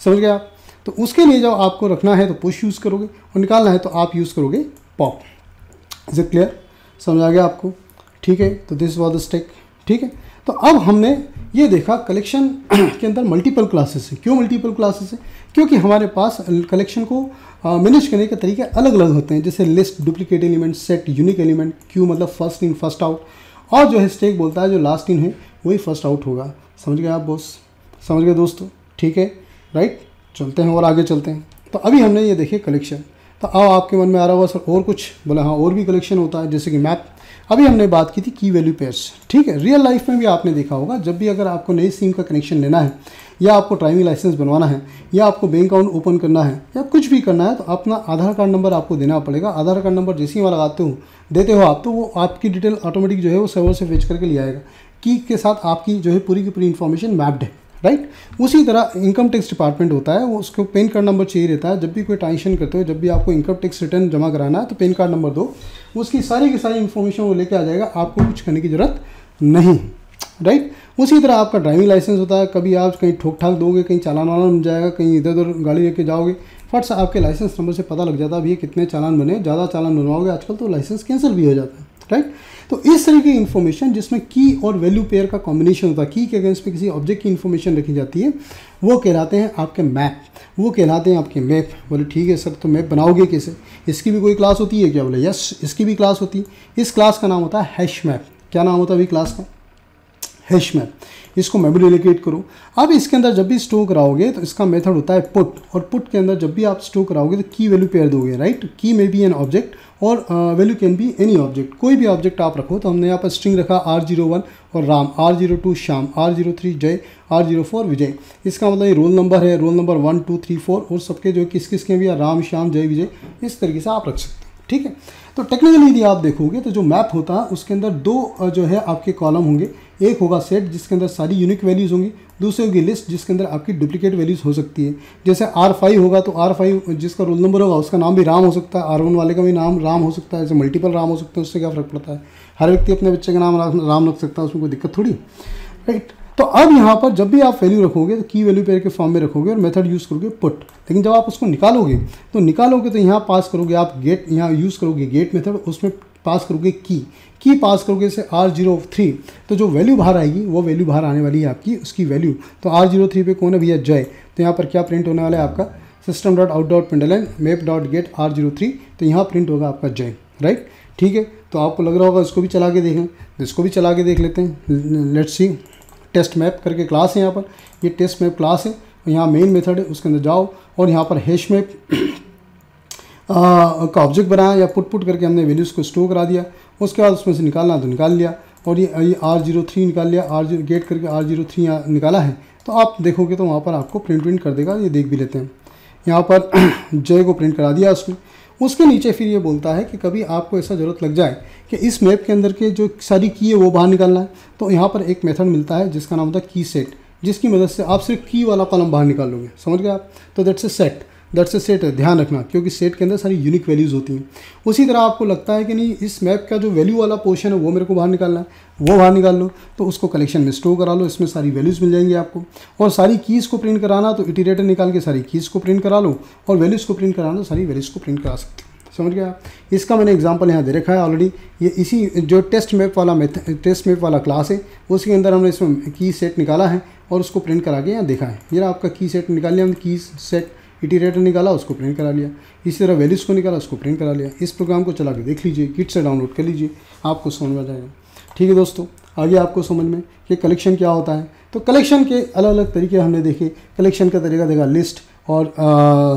S1: समझ गया आप तो उसके लिए जब आपको रखना है तो पुश यूज़ करोगे और निकालना है तो आप यूज़ करोगे पॉप इज इट क्लियर समझ आ गया आपको ठीक है तो दिस वॉज द स्टेक ठीक है तो अब हमने ये देखा कलेक्शन के अंदर मल्टीपल क्लासेस है क्यों मल्टीपल क्लासेस है क्योंकि हमारे पास कलेक्शन को मैनेज करने के तरीके अलग अलग होते हैं जैसे list duplicate element set unique element queue मतलब फर्स्ट इन फर्स्ट आउट और जो है स्टेक बोलता है जो लास्ट इन है वही फर्स्ट आउट होगा समझ गए आप बॉस समझ गए दोस्तों ठीक है राइट चलते हैं और आगे चलते हैं तो अभी हमने ये देखे कलेक्शन तो अब आपके मन में आ रहा होगा सर और कुछ बोला हाँ और भी कलेक्शन होता है जैसे कि मैप अभी हमने बात की थी की वैल्यू पेयर्स ठीक है रियल लाइफ में भी आपने देखा होगा जब भी अगर आपको नई सिम का कनेक्शन लेना है या आपको ड्राइविंग लाइसेंस बनवाना है या आपको बैंक अकाउंट ओपन करना है या कुछ भी करना है तो अपना आधार कार्ड नंबर आपको देना पड़ेगा आधार कार्ड नंबर जैसे ही वहाँ लगाते हो देते हो आप तो वो आपकी डिटेल ऑटोमेटिक जो है वो सर्वर से फेच करके ले आएगा की के साथ आपकी जो है पूरी की पूरी इन्फॉर्मेशन मैप्ड है राइट उसी तरह इनकम टैक्स डिपार्टमेंट होता है उसको पेन कार्ड नंबर चाहिए रहता है जब भी कोई ट्रांजेक्शन करते हो जब भी आपको इनकम टैक्स रिटर्न जमा कराना है तो पेन कार्ड नंबर दो उसकी सारी की सारी इन्फॉर्मेशन वो लेके आ जाएगा आपको कुछ करने की ज़रूरत नहीं राइट उसी तरह आपका ड्राइविंग लाइसेंस होता है कभी आप कहीं ठोक ठाक दोगे कहीं चालान वालान बन जाएगा कहीं इधर उधर गाड़ी लेके जाओगे फट से आपके लाइसेंस नंबर से पता लग जाता है भैया कितने चालान बने ज़्यादा चालान बनवाओगे आजकल तो लाइसेंस कैंसिल भी हो जाता है राइट तो इस तरह की इन्फॉर्मेशन जिसमें की और वैल्यू पेयर का कॉम्बिनेशन होता है की के अगेंस्ट में किसी ऑब्जेक्ट की इन्फॉर्मेशन रखी जाती है वो कहलाते हैं आपके मैप वो कहलाते हैं आपके मैप बोले ठीक है सर तो मैप बनाओगे कैसे इसकी भी कोई क्लास होती है क्या बोले यस इसकी भी क्लास होती है इस क्लास का नाम होता है हैश मैप क्या नाम होता है अभी क्लास का हैश मैप इसको मेमोरी एलोकेट करो अब इसके अंदर जब भी स्टोर कराओगे तो इसका मेथड होता है पुट और पुट के अंदर जब भी आप स्टोर कराओगे तो की वैल्यू पेयर दोगे right key may be an object और value can be any object कोई भी ऑब्जेक्ट आप रखो तो हमने यहाँ पर स्ट्रिंग रखा आर जीरो वन और Ram R zero two Shyam R zero three Jay R zero four Vijay इसका मतलब ये रोल नंबर है roll number one two three four और सबके जो किस किस के भी राम श्याम जय विजय इस तरीके से आप रख सकते हैं ठीक है तो टेक्निकली यदि आप देखोगे तो जो मैप होता है उसके अंदर दो जो है आपके कॉलम होंगे एक होगा सेट जिसके अंदर सारी यूनिक वैल्यूज़ होंगी दूसरी होगी लिस्ट जिसके अंदर आपकी डुप्लीकेट वैल्यूज़ हो सकती है जैसे आर फाइव होगा तो आर फाइव जिसका रोल नंबर होगा उसका नाम भी राम हो सकता है आर वन वाले का भी नाम राम हो सकता है जैसे मल्टीपल राम हो सकते हैं उससे क्या फ़र्क पड़ता है हर व्यक्ति अपने बच्चे का नाम राम रख सकता है उसमें कोई दिक्कत थोड़ी राइट तो अब यहाँ पर जब भी आप वैल्यू रखोगे तो की वैल्यू पेयर के फॉर्म में रखोगे और मेथड यूज़ करोगे पुट लेकिन जब आप उसको निकालोगे तो निकालोगे तो यहाँ पास करोगे आप गेट यहाँ यूज़ करोगे गेट मेथड उसमें पास करोगे की की पास करोगे इसे आर जीरो थ्री तो जो वैल्यू बाहर आएगी वो वैल्यू बाहर आने वाली है आपकी उसकी वैल्यू तो आर जीरो थ्री पे कौन है भैया जय तो यहाँ पर क्या प्रिंट होने वाला है आपका system dot out dot println map dot get R zero three तो यहाँ प्रिंट होगा आपका जय राइट ठीक है तो आपको लग रहा होगा इसको भी चला के देखें तो इसको भी चला के देख लेते हैं लेट्स सी टेस्ट मैप करके क्लास है यहाँ पर ये टेस्ट मैप क्लास है यहाँ मेन मेथड है उसके अंदर जाओ और यहाँ पर हैश मैप का ऑब्जेक्ट बनाया या पुट पुट करके हमने वैल्यूज़ को स्टोर करा दिया उसके बाद उसमें से निकालना तो निकाल लिया और ये ये आर जीरो थ्री निकाल लिया आर जीरो गेट करके आर जीरो थ्री निकाला है तो आप देखोगे तो वहाँ पर आपको प्रिंट प्रिंट कर देगा ये देख भी लेते हैं यहाँ पर जय को प्रिंट करा दिया उसमें उसके नीचे फिर ये बोलता है कि कभी आपको ऐसा ज़रूरत लग जाए कि इस मैप के अंदर के जो सारी की है वो बाहर निकालना है तो यहाँ पर एक मेथड मिलता है जिसका नाम होता है की सेट जिसकी मदद से आप सिर्फ की वाला कॉलम बाहर निकाल लोगे समझ गए आप तो that's a set that's a set है ध्यान रखना क्योंकि सेट के अंदर सारी यूनिक वैल्यूज़ होती हैं उसी तरह आपको लगता है कि नहीं इस मैप का जो वैल्यू वाला पोर्शन है वो मेरे को बाहर निकालना है वो बाहर निकाल लो तो उसको कलेक्शन में स्टोर करा लो इसमें सारी वैल्यूज़ मिल जाएंगी आपको और सारी कीज़ को प्रिंट कराना तो इटीरेटर निकाल के सारी कीज़ को प्रिंट करा लो और वैल्यूज़ को प्रिंट कराना तो सारी वैल्यूज़ को प्रिंट करा सकते समझ गया इसका मैंने एग्जांपल यहाँ दे रखा है ऑलरेडी ये इसी जो टेस्ट मैप वाला टेस्ट मैप वाला क्लास है उसके अंदर हमने इसमें की सेट निकाला है और उसको प्रिंट करा के यहाँ देखा है ये आपका की सेट निकाल लिया हमने की सेट इटीरेटर निकाला उसको प्रिंट करा लिया इसी तरह वैल्यूज़ को निकाला उसको प्रिंट करा लिया इस प्रोग्राम को चला के देख लीजिए किट से डाउनलोड कर लीजिए आपको समझ में आ जाएगा ठीक है दोस्तों आगे आपको समझ में कि कलेक्शन क्या होता है तो कलेक्शन के अलग अलग तरीके हमने देखे कलेक्शन का तरीका देखा लिस्ट और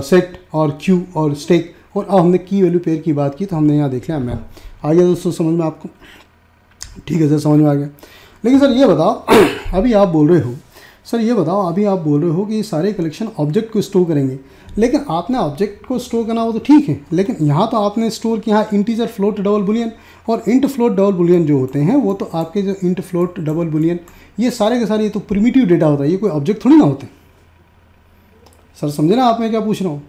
S1: सेट और क्यू और स्टेक और अब हमने की वैल्यू पेयर की बात की तो हमने यहाँ देख लिया मैप आ गया दोस्तों समझ में आपको ठीक है सर समझ में आ गया लेकिन सर ये बताओ अभी आप बोल रहे हो सर ये बताओ अभी आप बोल रहे हो कि सारे कलेक्शन ऑब्जेक्ट को स्टोर करेंगे लेकिन आपने ऑब्जेक्ट को स्टोर करना हो तो ठीक है लेकिन यहाँ तो आपने स्टोर किया है इंटीजर फ्लोट डबल बुलियन और इंट फ्लोट डबल बुलियन जो होते हैं वो तो आपके जो इंट फ्लोट डबल बुलियन ये सारे के सारे ये तो प्रिमिटिव डेटा होता है ये कोई ऑब्जेक्ट थोड़ी ना होते सर समझे ना आप मैं क्या पूछ रहा हूँ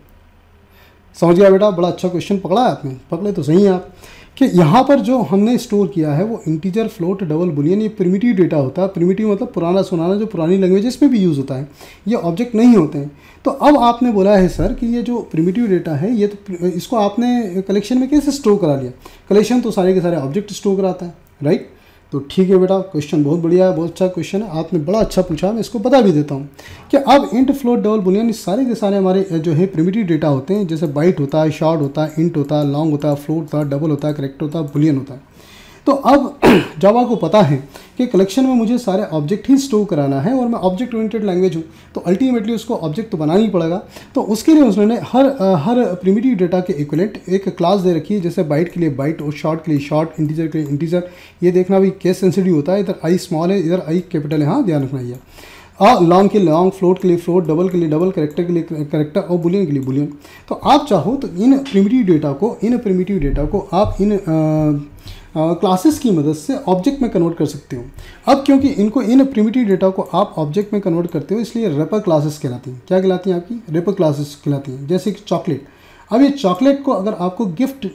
S1: समझ गया बेटा बड़ा अच्छा क्वेश्चन पकड़ा है आपने पकड़े तो सही है आप कि यहाँ पर जो हमने स्टोर किया है वो इंटीजर फ्लोट डबल बुलियन ये प्रिमिटिव डेटा होता है प्रिमिटिव मतलब पुराना सुनाना जो पुरानी लैंग्वेज में भी यूज़ होता है ये ऑब्जेक्ट नहीं होते हैं तो अब आपने बोला है सर कि ये जो प्रिमिटिव डेटा है ये तो इसको आपने कलेक्शन में कैसे स्टोर करा लिया कलेक्शन तो सारे के सारे ऑब्जेक्ट स्टोर कराता है राइट तो ठीक है बेटा क्वेश्चन बहुत बढ़िया है बहुत अच्छा क्वेश्चन है आपने बड़ा अच्छा पूछा मैं इसको बता भी देता हूँ कि अब इंट फ्लोट डबल बुलियन सारे के सारे हमारे जो है प्रिमिटिव डेटा होते हैं जैसे बाइट होता है शॉर्ट होता है इंट होता है लॉन्ग होता है फ्लोट होता है डबल होता है करेक्ट होता है बुलियन होता है तो अब जब आपको पता है कि कलेक्शन में मुझे सारे ऑब्जेक्ट ही स्टोर कराना है और मैं ऑब्जेक्ट ओरिएंटेड लैंग्वेज हूँ तो अल्टीमेटली उसको ऑब्जेक्ट तो बनाना ही पड़ेगा तो उसके लिए उसने हर हर प्रिमिटिव डेटा के इक्वलेंट एक क्लास दे रखी है जैसे बाइट के लिए बाइट और शॉर्ट के लिए शॉर्ट इंटीजर के लिए इंटीजर ये देखना भी केस सेंसिटिव होता है इधर आई स्मॉल है इधर आई कैपिटल है हाँ ध्यान रखना ये आ लॉन्ग के लॉन्ग फ्लोट के लिए फ्लोट डबल के लिए डबल करेक्टर के लिए करेक्टर और बुलियन के लिए बुलियन तो आप चाहो तो इन प्रिमिटिव डेटा को इन प्रिमिटिव डेटा को आप इन आ, क्लासेस की मदद से ऑब्जेक्ट में कन्वर्ट कर सकते हो अब क्योंकि इनको इन प्रिमिटिव डेटा को आप ऑब्जेक्ट में कन्वर्ट करते हो इसलिए रेपर क्लासेस कहलाती हैं क्या कहलाती हैं आपकी रेपर क्लासेस कहलाती हैं जैसे कि चॉकलेट अब ये चॉकलेट को अगर आपको गिफ्ट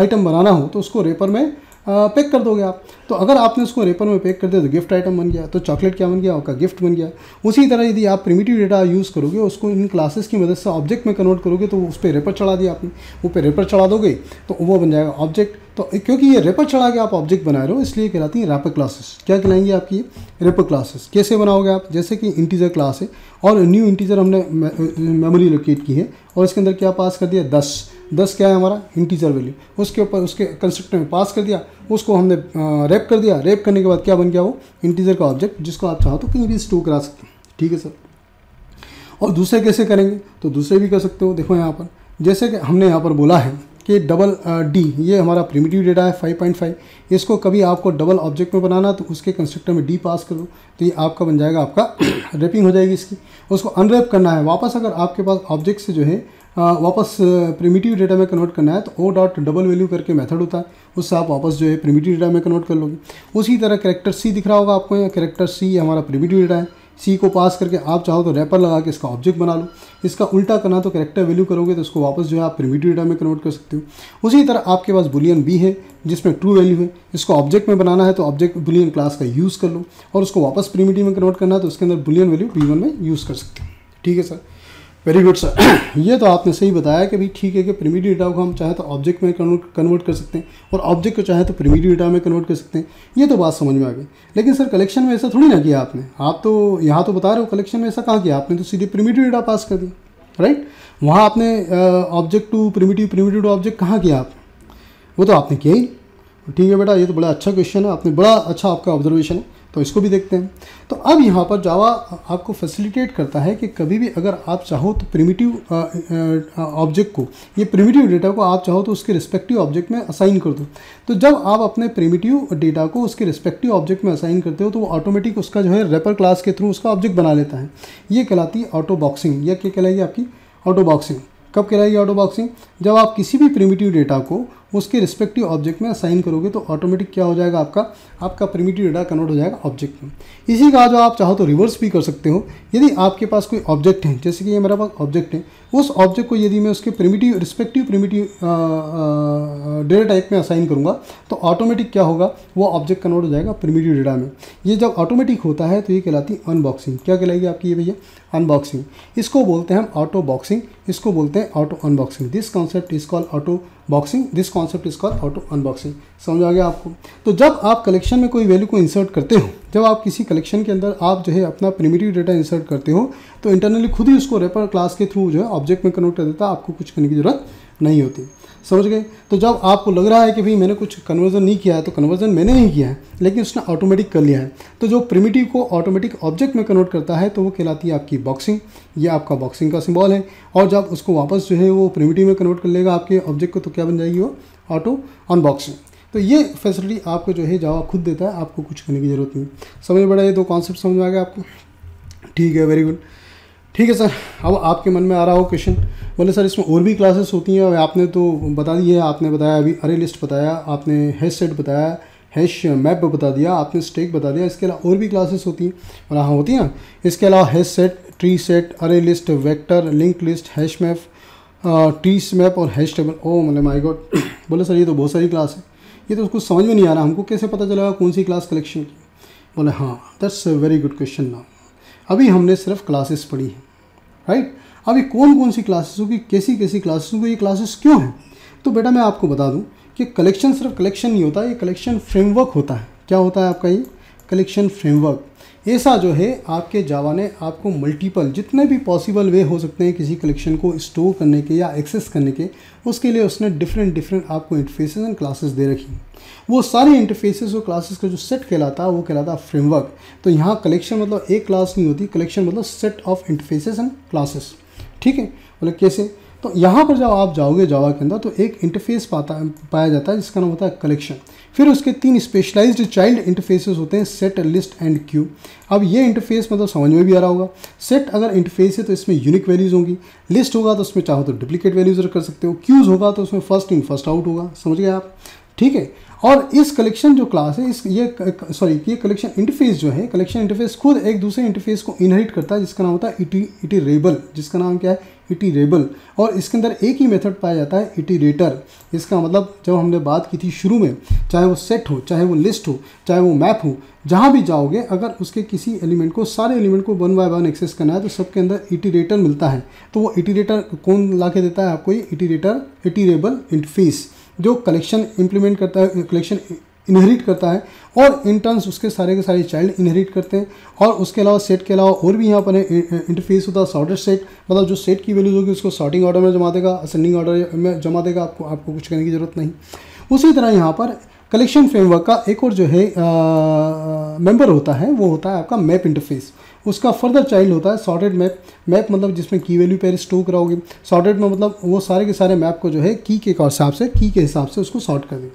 S1: आइटम बनाना हो तो उसको रेपर में पैक कर दोगे आप तो अगर आपने उसको रेपर में पैक कर दिया तो गिफ्ट आइटम बन गया तो चॉकलेट क्या बन गया आपका गिफ्ट बन गया उसी तरह यदि आप प्रिमिटिव डेटा यूज़ करोगे उसको इन क्लासेस की मदद से ऑब्जेक्ट में कन्वर्ट करोगे तो उस पर रेपर चढ़ा दिया आपने वो पे रेपर चढ़ा दोगे तो वो बन जाएगा ऑब्जेक्ट तो क्योंकि ये रेपर चढ़ा के आप ऑब्जेक्ट बना रहे हो इसलिए कहलाती हैं रेपर क्लासेस क्या कहलाएंगे आपकी रेपर क्लासेस कैसे बनाओगे आप जैसे कि इंटीजर क्लास है और न्यू इंटीजर हमने मेमोरी लोकेट की है और इसके अंदर क्या पास कर दिया दस दस क्या है हमारा इंटीजर वैल्यू उसके ऊपर उसके कंस्ट्रक्ट में पास कर दिया उसको हमने रैप कर दिया रैप करने के बाद क्या बन गया वो इंटीजर का ऑब्जेक्ट जिसको आप चाहो तो कहीं भी स्टोर करा सकते हैं ठीक है सर और दूसरे कैसे करेंगे तो दूसरे भी कर सकते हो देखो यहाँ पर जैसे कि हमने यहाँ पर बोला है कि डबल डी ये हमारा प्रिमिटिव डेटा है 5.5 इसको कभी आपको डबल ऑब्जेक्ट में बनाना तो उसके कंस्ट्रक्टर में डी पास करो तो ये आपका बन जाएगा आपका रैपिंग हो जाएगी इसकी उसको अनरैप करना है वापस अगर आपके पास ऑब्जेक्ट से जो है हाँ, वापस प्रिमिटिव डेटा में कन्वर्ट करना है तो ओ डॉट डबल वैल्यू करके मेथड होता है उससे आप वापस जो है प्रिमिटिव डेटा में कन्वर्ट कर लोगे उसी तरह करेक्टर सी दिख रहा होगा आपको यहाँ करेक्टर सी हमारा प्रिमिटिव डेटा है सी को पास करके आप चाहो तो रैपर लगा के इसका ऑब्जेक्ट बना लो इसका उल्टा करना तो करेक्टर वैल्यू करोगे तो उसको वापस जो है आप प्रिमिटिव डेटा में कन्वर्ट कर सकते हो उसी तरह आपके पास बुलियन बी है जिसमें ट्रू वैल्यू है इसको ऑब्जेक्ट में बनाना है तो ऑब्जेक्ट बुलियन क्लास का यूज़ कर लो और उसको वापस प्रिमिटिव में कन्वर्ट करना है तो उसके अंदर बुलियन वैल्यू बी में यूज़ कर सकते हो ठीक है सर वेरी गुड सर ये तो आपने सही बताया कि भाई ठीक है कि प्रीमीडियर डेटा को हम चाहे तो ऑब्जेक्ट में कन्वर्ट कर सकते हैं और ऑब्जेक्ट को चाहे तो प्रीमीडियर डेटा में कन्वर्ट कर सकते हैं ये तो बात समझ में आ गई लेकिन सर कलेक्शन में ऐसा थोड़ी ना किया आपने आप तो यहाँ तो बता रहे हो कलेक्शन में ऐसा कहाँ किया आपने तो सीधे प्रीमीडियर डेटा पास कर दिया राइट वहाँ आपने object to primitive primitive to object कहाँ किया आप वो तो आपने किया ही ठीक है बेटा ये तो बड़ा अच्छा क्वेश्चन है आपने बड़ा अच्छा आपका ऑब्जर्वेशन है तो इसको भी देखते हैं तो अब यहाँ पर जावा आपको फैसिलिटेट करता है कि कभी भी अगर आप चाहो तो प्रिमिटिव ऑब्जेक्ट को ये प्रिमिटिव डेटा को आप चाहो तो उसके रिस्पेक्टिव ऑब्जेक्ट में असाइन कर दो तो जब आप अपने प्रिमिटिव डेटा को उसके रिस्पेक्टिव ऑब्जेक्ट में असाइन करते हो तो वो ऑटोमेटिक उसका जो है रेपर क्लास के थ्रू उसका ऑब्जेक्ट बना लेता है ये कहलाती है ऑटो बॉक्सिंग या क्या कहलाएगी आपकी ऑटो बॉक्सिंग कब कहलाएगी ऑटो बॉक्सिंग जब आप किसी भी प्रिमिटिव डेटा को उसके रिस्पेक्टिव ऑब्जेक्ट में असाइन करोगे तो ऑटोमेटिक क्या हो जाएगा आपका आपका प्रिमिटिव डेटा कन्वर्ट हो जाएगा ऑब्जेक्ट में इसी का जो आप चाहो तो रिवर्स भी कर सकते हो यदि आपके पास कोई ऑब्जेक्ट है जैसे कि ये मेरा पास ऑब्जेक्ट है उस ऑब्जेक्ट को यदि मैं उसके primitive respective primitive data type में असाइन करूँगा तो ऑटोमेटिक क्या होगा वो ऑब्जेक्ट कन्वर्ट हो जाएगा प्रिमिटिव डेटा में ये जब ऑटोमेटिक होता है तो ये कहलाती है अनबॉक्सिंग क्या कहलाएगी आपकी ये भैया अनबॉक्सिंग इसको बोलते हैं हम ऑटो बॉक्सिंग इसको बोलते हैं auto unboxing this concept is call auto boxing this concept is called auto unboxing समझ आ गया आपको तो जब आप कलेक्शन में कोई वैल्यू को इंसर्ट करते हो जब आप किसी कलेक्शन के अंदर आप जो है अपना प्रिमेटिव डेटा इंसर्ट करते हो तो इंटरनली खुद ही उसको रेपर क्लास के थ्रू जो है ऑब्जेक्ट में कन्वर्ट कर देता है आपको कुछ करने की जरूरत नहीं होती समझ गए तो जब आपको लग रहा है कि भाई मैंने कुछ कन्वर्जन नहीं किया है तो कन्वर्जन मैंने नहीं किया है लेकिन उसने ऑटोमेटिक कर लिया है तो जो प्रिमिटिव को ऑटोमेटिक ऑब्जेक्ट में कन्वर्ट करता है तो वो कहलाती है आपकी बॉक्सिंग ये आपका बॉक्सिंग का सिम्बॉल है और जब उसको वापस जो है वो प्रिमिटिव में कन्वर्ट कर लेगा आपके ऑब्जेक्ट को तो क्या बन जाएगी वो ऑटो अनबॉक्सिंग तो ये फैसिलिटी आपको जो है जावा खुद देता है आपको कुछ करने की जरूरत नहीं समझ बड़ा ये दो कॉन्सेप्ट समझ में आ गया आपको ठीक है वेरी गुड ठीक है सर अब आपके मन में आ रहा हो क्वेश्चन बोले सर इसमें और भी क्लासेस होती हैं और आपने तो बता दी है आपने बताया अभी अरे लिस्ट बताया आपने हैश सेट बताया हैश मैप बता दिया आपने स्टेक बता दिया इसके अलावा और भी क्लासेस होती हैं और हाँ होती हैं इसके अलावा hash set tree set array list vector link list hash map tree map और हैश टेबल ओ मतलब माई गॉड बोले सर ये तो बहुत सारी क्लास है ये तो कुछ समझ में नहीं आ रहा हमको कैसे पता चलेगा कौन सी क्लास कलेक्शन की बोले हाँ दैट्स वेरी गुड क्वेश्चन ना अभी हमने सिर्फ क्लासेस पढ़ी हैं राइट अब ये कौन कौन सी क्लासेस होगी कैसी कैसी क्लासेस होगी ये क्लासेस क्यों हैं तो बेटा मैं आपको बता दूँ कि कलेक्शन सिर्फ कलेक्शन नहीं होता ये कलेक्शन फ्रेमवर्क होता है क्या होता है आपका ये कलेक्शन फ्रेमवर्क ऐसा जो है आपके जावा ने आपको मल्टीपल जितने भी पॉसिबल वे हो सकते हैं किसी कलेक्शन को स्टोर करने के या एक्सेस करने के उसके लिए उसने डिफरेंट डिफरेंट आपको इंटरफेसेस एंड क्लासेस दे रखी वो सारे इंटरफेसेस और क्लासेस का जो सेट कहलाता है वो कहलाता है फ्रेमवर्क तो यहाँ कलेक्शन मतलब एक क्लास नहीं होती कलेक्शन मतलब set of interfaces and classes ठीक है मतलब कैसे तो यहाँ पर जब आप जाओगे जावा के अंदर तो एक इंटरफेस पाता पाया जाता है जिसका नाम होता है कलेक्शन फिर उसके तीन स्पेशलाइज्ड चाइल्ड इंटरफेसेस होते हैं सेट लिस्ट एंड क्यू अब ये इंटरफेस मतलब समझ में भी आ रहा होगा सेट अगर इंटरफेस है तो इसमें यूनिक वैल्यूज़ होंगी लिस्ट होगा तो उसमें चाहो तो डुप्लीकेट वैल्यूज कर सकते हो क्यूज़ होगा तो उसमें फर्स्ट इन फर्स्ट आउट होगा समझ गए आप ठीक है और इस कलेक्शन जो क्लास है इस ये सॉरी ये कलेक्शन इंटरफेस जो है कलेक्शन इंटरफेस खुद एक दूसरे इंटरफेस को इनहेरिट करता है जिसका नाम होता है इटी इटीरेबल जिसका नाम क्या है इटीरेबल और इसके अंदर एक ही मेथड पाया जाता है इटीरेटर इसका मतलब जब हमने बात की थी शुरू में चाहे वो सेट हो चाहे वो लिस्ट हो चाहे वो मैप हो जहाँ भी जाओगे अगर उसके किसी एलिमेंट को सारे एलिमेंट को वन बाय वन एक्सेस करना है तो सबके अंदर इटीरेटर मिलता है तो वो इटीरेटर कौन ला के देता है आपको ये इटीरेटर इटीरेबल इंटरफेस जो कलेक्शन इम्प्लीमेंट करता है कलेक्शन इनहेरिट करता है और इंटर्न्स उसके सारे के सारे चाइल्ड इनहेरिट करते हैं और उसके अलावा सेट के अलावा और भी यहाँ पर इंटरफेस होता है सॉर्टेड सेट मतलब जो सेट की वैल्यूज होगी उसको सॉर्टिंग ऑर्डर में जमा देगा असेंडिंग ऑर्डर में जमा देगा आपको आपको कुछ करने की ज़रूरत नहीं उसी तरह यहाँ पर कलेक्शन फ्रेमवर्क का एक और जो है मेंबर होता है वो होता है आपका मैप इंटरफेस उसका फर्दर चाइल्ड होता है सॉर्टेड मैप मैप मतलब जिसमें की वैल्यू पेर स्टोर कराओगे सॉर्टेड में मतलब वो सारे के सारे मैप को जो है की के हिसाब से की के हिसाब से उसको सॉर्ट कर देंगे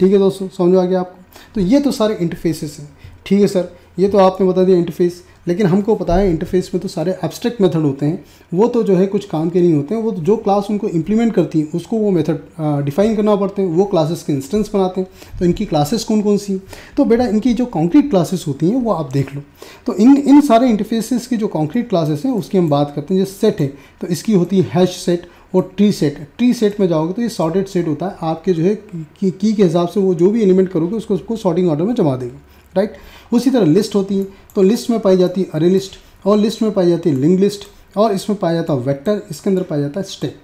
S1: ठीक है दोस्तों समझो आ गया आपको तो ये तो सारे इंटरफेसेस हैं ठीक है सर ये तो आपने बता दिया इंटरफेस लेकिन हमको पता है इंटरफेस में तो सारे एब्स्ट्रैक्ट मेथड होते हैं वो तो जो है कुछ काम के नहीं होते हैं वो तो जो क्लास उनको इम्प्लीमेंट करती है उसको वो मेथड डिफाइन करना पड़ते हैं वो क्लासेस के इंस्टेंस बनाते हैं तो इनकी क्लासेस कौन कौन सी तो बेटा इनकी जो कॉन्क्रीट क्लासेस होती हैं वो आप देख लो तो इन इन सारे इंटरफेसेस की जो कॉन्क्रीट क्लासेस हैं उसकी हम बात करते हैं जैसे सेट है तो इसकी होती है हैश सेट और ट्री सेट ट्री सेट में जाओगे तो ये सॉर्टेड सेट होता है आपके जो है की, की के हिसाब से वो जो भी एलिमेंट करोगे उसको उसको सॉर्टिंग ऑर्डर में जमा देगा राइट उसी तरह लिस्ट होती है तो लिस्ट में पाई जाती है अरे लिस्ट और लिस्ट में पाई जाती है लिंग लिस्ट और इसमें पाया जाता है वैक्टर इसके अंदर पाया जाता है स्टेक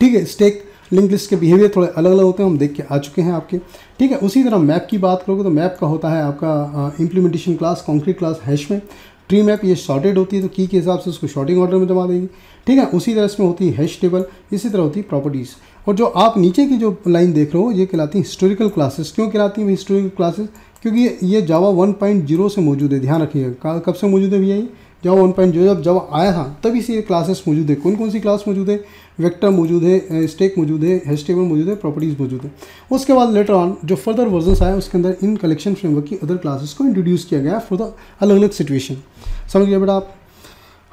S1: ठीक है स्टेक लिंक लिस्ट के बिहेवियर थोड़े अलग अलग होते हैं हम देख के आ चुके हैं आपके ठीक है उसी तरह मैप की बात करोगे तो मैप का होता है आपका implementation class concrete class hash में ट्री मैप ये शॉर्टेड होती है तो की के हिसाब से उसको शॉर्टिंग ऑर्डर में जमा देंगे ठीक है उसी तरह इसमें होती है हैश टेबल इसी तरह होती है प्रॉपर्टीज़ और जो आप नीचे की जो लाइन देख रहे हो ये कहलाती है हिस्टोरिकल क्लासेस क्यों कहलाती हैं हिस्टोरिकल क्लासेस क्योंकि ये जावा 1.0 से मौजूद है ध्यान रखिएगा कब से मौजूद है भैया ये जावा 1.0 जब जावा आया था तभी से ये क्लासेस मौजूद है कौन कौन सी क्लास मौजूद है वेक्टर मौजूद है स्टेक मौजूद है हेस्टेबल टेबल मौजूद है प्रॉपर्टीज़ मौजूद है उसके बाद लेटर ऑन जो फर्दर वर्जन आया उसके अंदर इन कलेक्शन फ्रेमवर्क की अदर क्लासेस को इंट्रोड्यूस किया गया फॉर द अलग अलग सिचुएशन समझ गया बेटा आप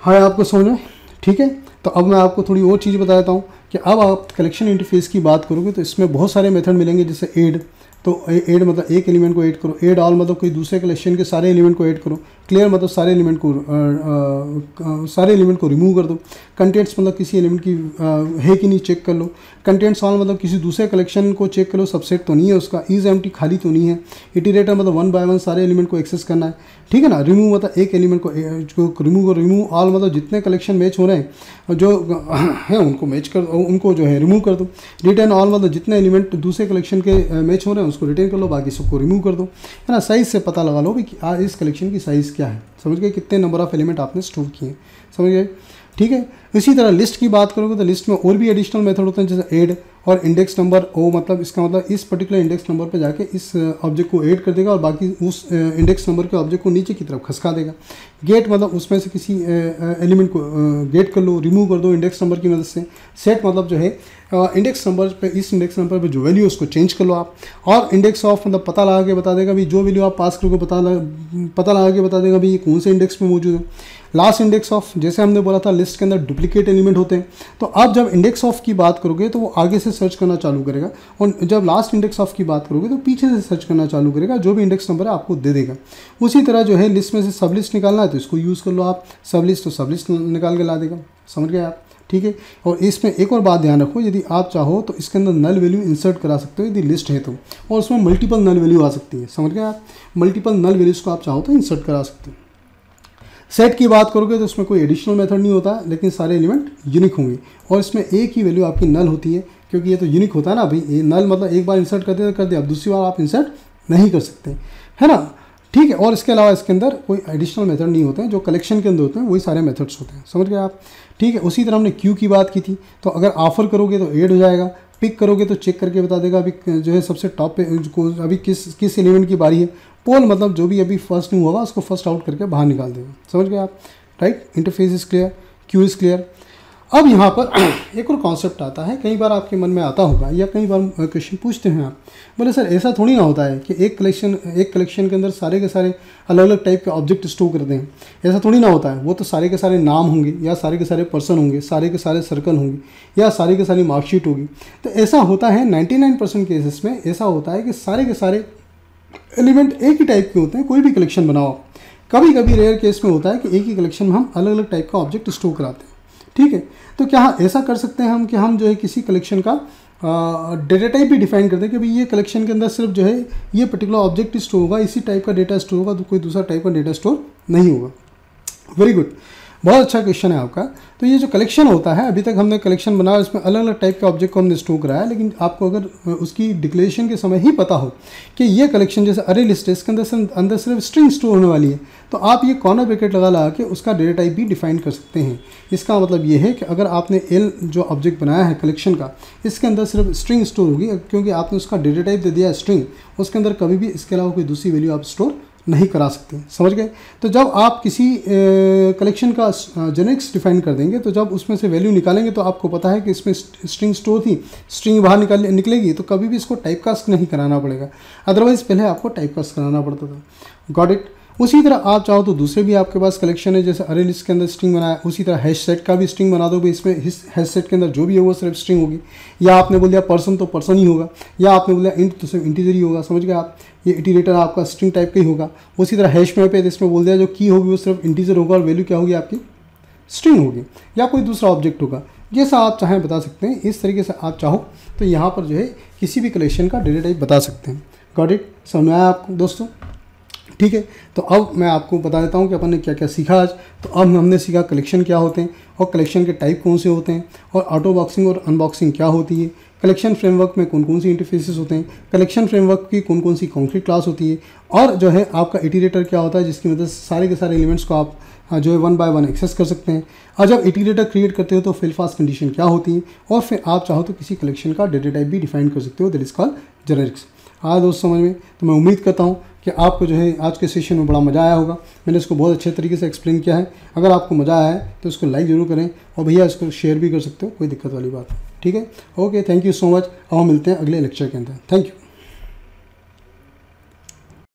S1: हाँ आपको समझ में ठीक है तो अब मैं आपको थोड़ी और चीज़ बता देता हूँ कि अब आप कलेक्शन इंटरफेस की बात करोगे तो इसमें बहुत सारे मेथड मिलेंगे जैसे एड तो एड मतलब एक एलिमेंट को ऐड करो एड ऑल मतलब कोई दूसरे कलेक्शन के सारे एलिमेंट को ऐड करो क्लियर मतलब सारे एलिमेंट को सारे एलिमेंट को रिमूव कर दो कंटेंट्स मतलब किसी एलिमेंट की है कि नहीं चेक कर लो कंटेंट्स ऑल मतलब किसी दूसरे कलेक्शन को चेक कर लो सबसेट तो नहीं है उसका इज एम खाली तो नहीं है इटीरेटर मतलब वन बाय वन सारे एलिमेंट को एक्सेस करना है ठीक है ना रिमूव मतलब एक एलिमेंट को रिमूव और रिमूव ऑल मतलब जितने कलेक्शन मैच हो रहे हैं जो हैं उनको मैच कर उनको जो है रिमूव कर दो रिटर्न ऑल मतलब जितने एलिमेंट दूसरे कलेक्शन के मैच हो रहे हैं उसको रिटर्न कर लो बाकी सबको रिमूव कर दो है ना साइज़ से पता लगा लो कि इस कलेक्शन की साइज़ क्या है समझ गए कितने नंबर ऑफ एलिमेंट आपने स्टोर किए समझ गए ठीक है इसी तरह लिस्ट की बात करोगे तो लिस्ट में और भी एडिशनल मेथड होते हैं जैसे एड और इंडेक्स नंबर ओ मतलब इसका मतलब इस पर्टिकुलर इंडेक्स नंबर पर जाके इस ऑब्जेक्ट को ऐड कर देगा और बाकी उस इंडेक्स नंबर के ऑब्जेक्ट को नीचे की तरफ खसका देगा गेट मतलब उसमें से किसी एलिमेंट को गेट कर लो रिमूव कर दो इंडेक्स नंबर की मदद से सेट मतलब जो है इंडेक्स नंबर पे इस इंडेक्स नंबर पे जो वैल्यू है उसको चेंज कर लो आप और इंडेक्स ऑफ मतलब पता लगा के बता देगा भाई जो वैल्यू आप पास करोगे पता लगा पता लगा के बता देगा भाई ये कौन से इंडेक्स में मौजूद है लास्ट इंडेक्स ऑफ जैसे हमने बोला था लिस्ट के अंदर डुप्लीकेट एलिमेंट होते हैं तो आप जब इंडेक्स ऑफ की बात करोगे तो वो आगे से सर्च करना चालू करेगा और जब लास्ट इंडेक्स ऑफ की बात करोगे तो पीछे से सर्च करना चालू करेगा जो भी इंडेक्स नंबर है आपको दे देगा उसी तरह जो है लिस्ट में से सब लिस्ट निकालना है तो इसको यूज़ कर लो आप सब लिस्ट तो सब लिस्ट निकाल के ला देगा समझ गए आप ठीक है और इसमें एक और बात ध्यान रखो यदि आप चाहो तो इसके अंदर नल वैल्यू इंसर्ट करा सकते हो यदि लिस्ट है तो और उसमें मल्टीपल नल वैल्यू आ सकती है समझ गए आप मल्टीपल नल वैल्यूज़ को आप चाहो तो इंसर्ट करा सकते हो सेट की बात करोगे तो उसमें कोई एडिशनल मेथड नहीं होता लेकिन सारे एलिमेंट यूनिक होंगे और इसमें एक ही वैल्यू आपकी नल होती है क्योंकि ये तो यूनिक होता है ना भाई ये नल मतलब एक बार इंसर्ट करते तो कर दिया अब दूसरी बार आप इंसर्ट नहीं कर सकते है ना ठीक है और इसके अलावा इसके अंदर कोई एडिशनल मेथड नहीं होते हैं जो कलेक्शन के अंदर होते हैं वही सारे मेथड्स होते हैं समझ गए आप ठीक है उसी तरह हमने क्यू की बात की थी तो अगर ऑफर करोगे तो एड हो जाएगा पिक करोगे तो चेक करके बता देगा अभी जो है सबसे टॉप पे को अभी किस किस इलेवन की बारी है पोल मतलब जो भी अभी फर्स्ट नहीं हुआ उसको फर्स्ट आउट करके बाहर निकाल देगा समझ गए आप right interface is clear queue is clear अब यहाँ पर एक और कॉन्सेप्ट आता है कई बार आपके मन में आता होगा या कई बार क्वेश्चन पूछते हैं आप बोले सर ऐसा थोड़ी ना होता है कि एक कलेक्शन एक कलेक्शन के अंदर सारे के सारे अलग अलग टाइप के ऑब्जेक्ट स्टोर कर दें ऐसा थोड़ी ना होता है वो तो सारे के सारे नाम होंगे या सारे के सारे पर्सन होंगे सारे के सारे सर्कल होंगे या सारे के सारी मार्कशीट होगी तो ऐसा होता है नाइन्टी केसेस में ऐसा होता है कि सारे के सारे एलिमेंट एक ही टाइप के होते हैं कोई भी कलेक्शन बनाओ कभी कभी रेयर केस में होता है कि एक ही कलेक्शन में हम अलग अलग टाइप का ऑब्जेक्ट स्टोर कराते हैं ठीक है तो क्या ऐसा कर सकते हैं हम कि हम जो है किसी कलेक्शन का डेटा टाइप भी डिफाइन करते हैं कि भाई ये कलेक्शन के अंदर सिर्फ जो है ये पर्टिकुलर ऑब्जेक्ट स्टोर होगा इसी टाइप का डेटा स्टोर होगा तो कोई दूसरा टाइप का डेटा स्टोर नहीं होगा वेरी गुड बहुत अच्छा क्वेश्चन है आपका तो ये जो कलेक्शन होता है अभी तक हमने कलेक्शन बनाया इसमें अलग अलग टाइप के ऑब्जेक्ट को हमने स्टोर कराया लेकिन आपको अगर उसकी डिक्लेरेशन के समय ही पता हो कि ये कलेक्शन जैसे अरे लिस्ट है इसके अंदर अंदर सिर्फ स्ट्रिंग स्टोर होने वाली है तो आप ये कॉर्नर ब्रैकेट लगा लगा के उसका डेटा टाइप भी डिफाइन कर सकते हैं इसका मतलब ये है कि अगर आपने एल जो ऑब्जेक्ट बनाया है कलेक्शन का इसके अंदर सिर्फ स्ट्रिंग स्टोर होगी क्योंकि आपने उसका डेटा टाइप दे दिया स्ट्रिंग उसके अंदर कभी भी इसके अलावा कोई दूसरी वैल्यू आप स्टोर नहीं करा सकते समझ गए तो जब आप किसी कलेक्शन का जेनेक्स डिफाइन कर देंगे तो जब उसमें से वैल्यू निकालेंगे तो आपको पता है कि इसमें स्ट्रिंग स्टोर थी स्ट्रिंग बाहर निकाल निकलेगी तो कभी भी इसको टाइपकास्ट नहीं कराना पड़ेगा अदरवाइज़ पहले आपको टाइपकास्ट कराना पड़ता था गॉड इट उसी तरह आप चाहो तो दूसरे भी आपके पास कलेक्शन है जैसे अरे लिस्ट के अंदर स्ट्रिंग बनाया उसी तरह हैश सेट का भी स्ट्रिंग बना दो इसमें हैश सेट के अंदर जो भी है वो सिर्फ स्ट्रिंग होगी या आपने बोल दिया पर्सन तो पर्सन ही होगा या आपने बोला इंट तो सिर्फ इंटीजर ही होगा समझ गए आप ये इटीरेटर आपका स्ट्रिंग टाइप का ही होगा उसी तरह हैश मैप है तो इसमें बोल दिया जो की होगी वो सिर्फ इंटीजर होगा और वैल्यू क्या होगी आपकी स्ट्रिंग होगी या कोई दूसरा ऑब्जेक्ट होगा जैसा आप चाहें बता सकते हैं इस तरीके से आप चाहो तो यहाँ पर जो है किसी भी कलेक्शन का डेटा टाइप बता सकते हैं गॉड इट समझ आया आपको दोस्तों ठीक है तो अब मैं आपको बता देता हूँ कि अपन ने क्या क्या सीखा आज तो अब हमने सीखा कलेक्शन क्या होते हैं और कलेक्शन के टाइप कौन से होते हैं और ऑटो बॉक्सिंग और अनबॉक्सिंग क्या होती है कलेक्शन फ्रेमवर्क में कौन कौन सी इंटरफेसेस होते हैं कलेक्शन फ्रेमवर्क की कौन कौन सी कॉन्क्रीट क्लास होती है और जो है आपका इटीरेटर क्या होता है जिसकी मदद से सारे के सारे एलिमेंट्स को आप हाँ, जो है वन बाय वन एक्सेस कर सकते हैं और जब इटीरेटर क्रिएट करते हो तो फिल फास्ट कंडीशन क्या होती है और फिर आप चाहो तो किसी कलेक्शन का डेटा टाइप भी डिफाइन कर सकते हो दैट इज़ कॉल जेनेरिक्स हाँ दोस्त समझ में तो मैं उम्मीद करता हूँ कि आपको जो है आज के सेशन में बड़ा मज़ा आया होगा मैंने इसको बहुत अच्छे तरीके से एक्सप्लेन किया है अगर आपको मज़ा आया है तो इसको लाइक ज़रूर करें और भैया इसको शेयर भी कर सकते हो कोई दिक्कत वाली बात ठीक है okay thank you so much अब हम मिलते हैं अगले लेक्चर के अंदर थैंक यू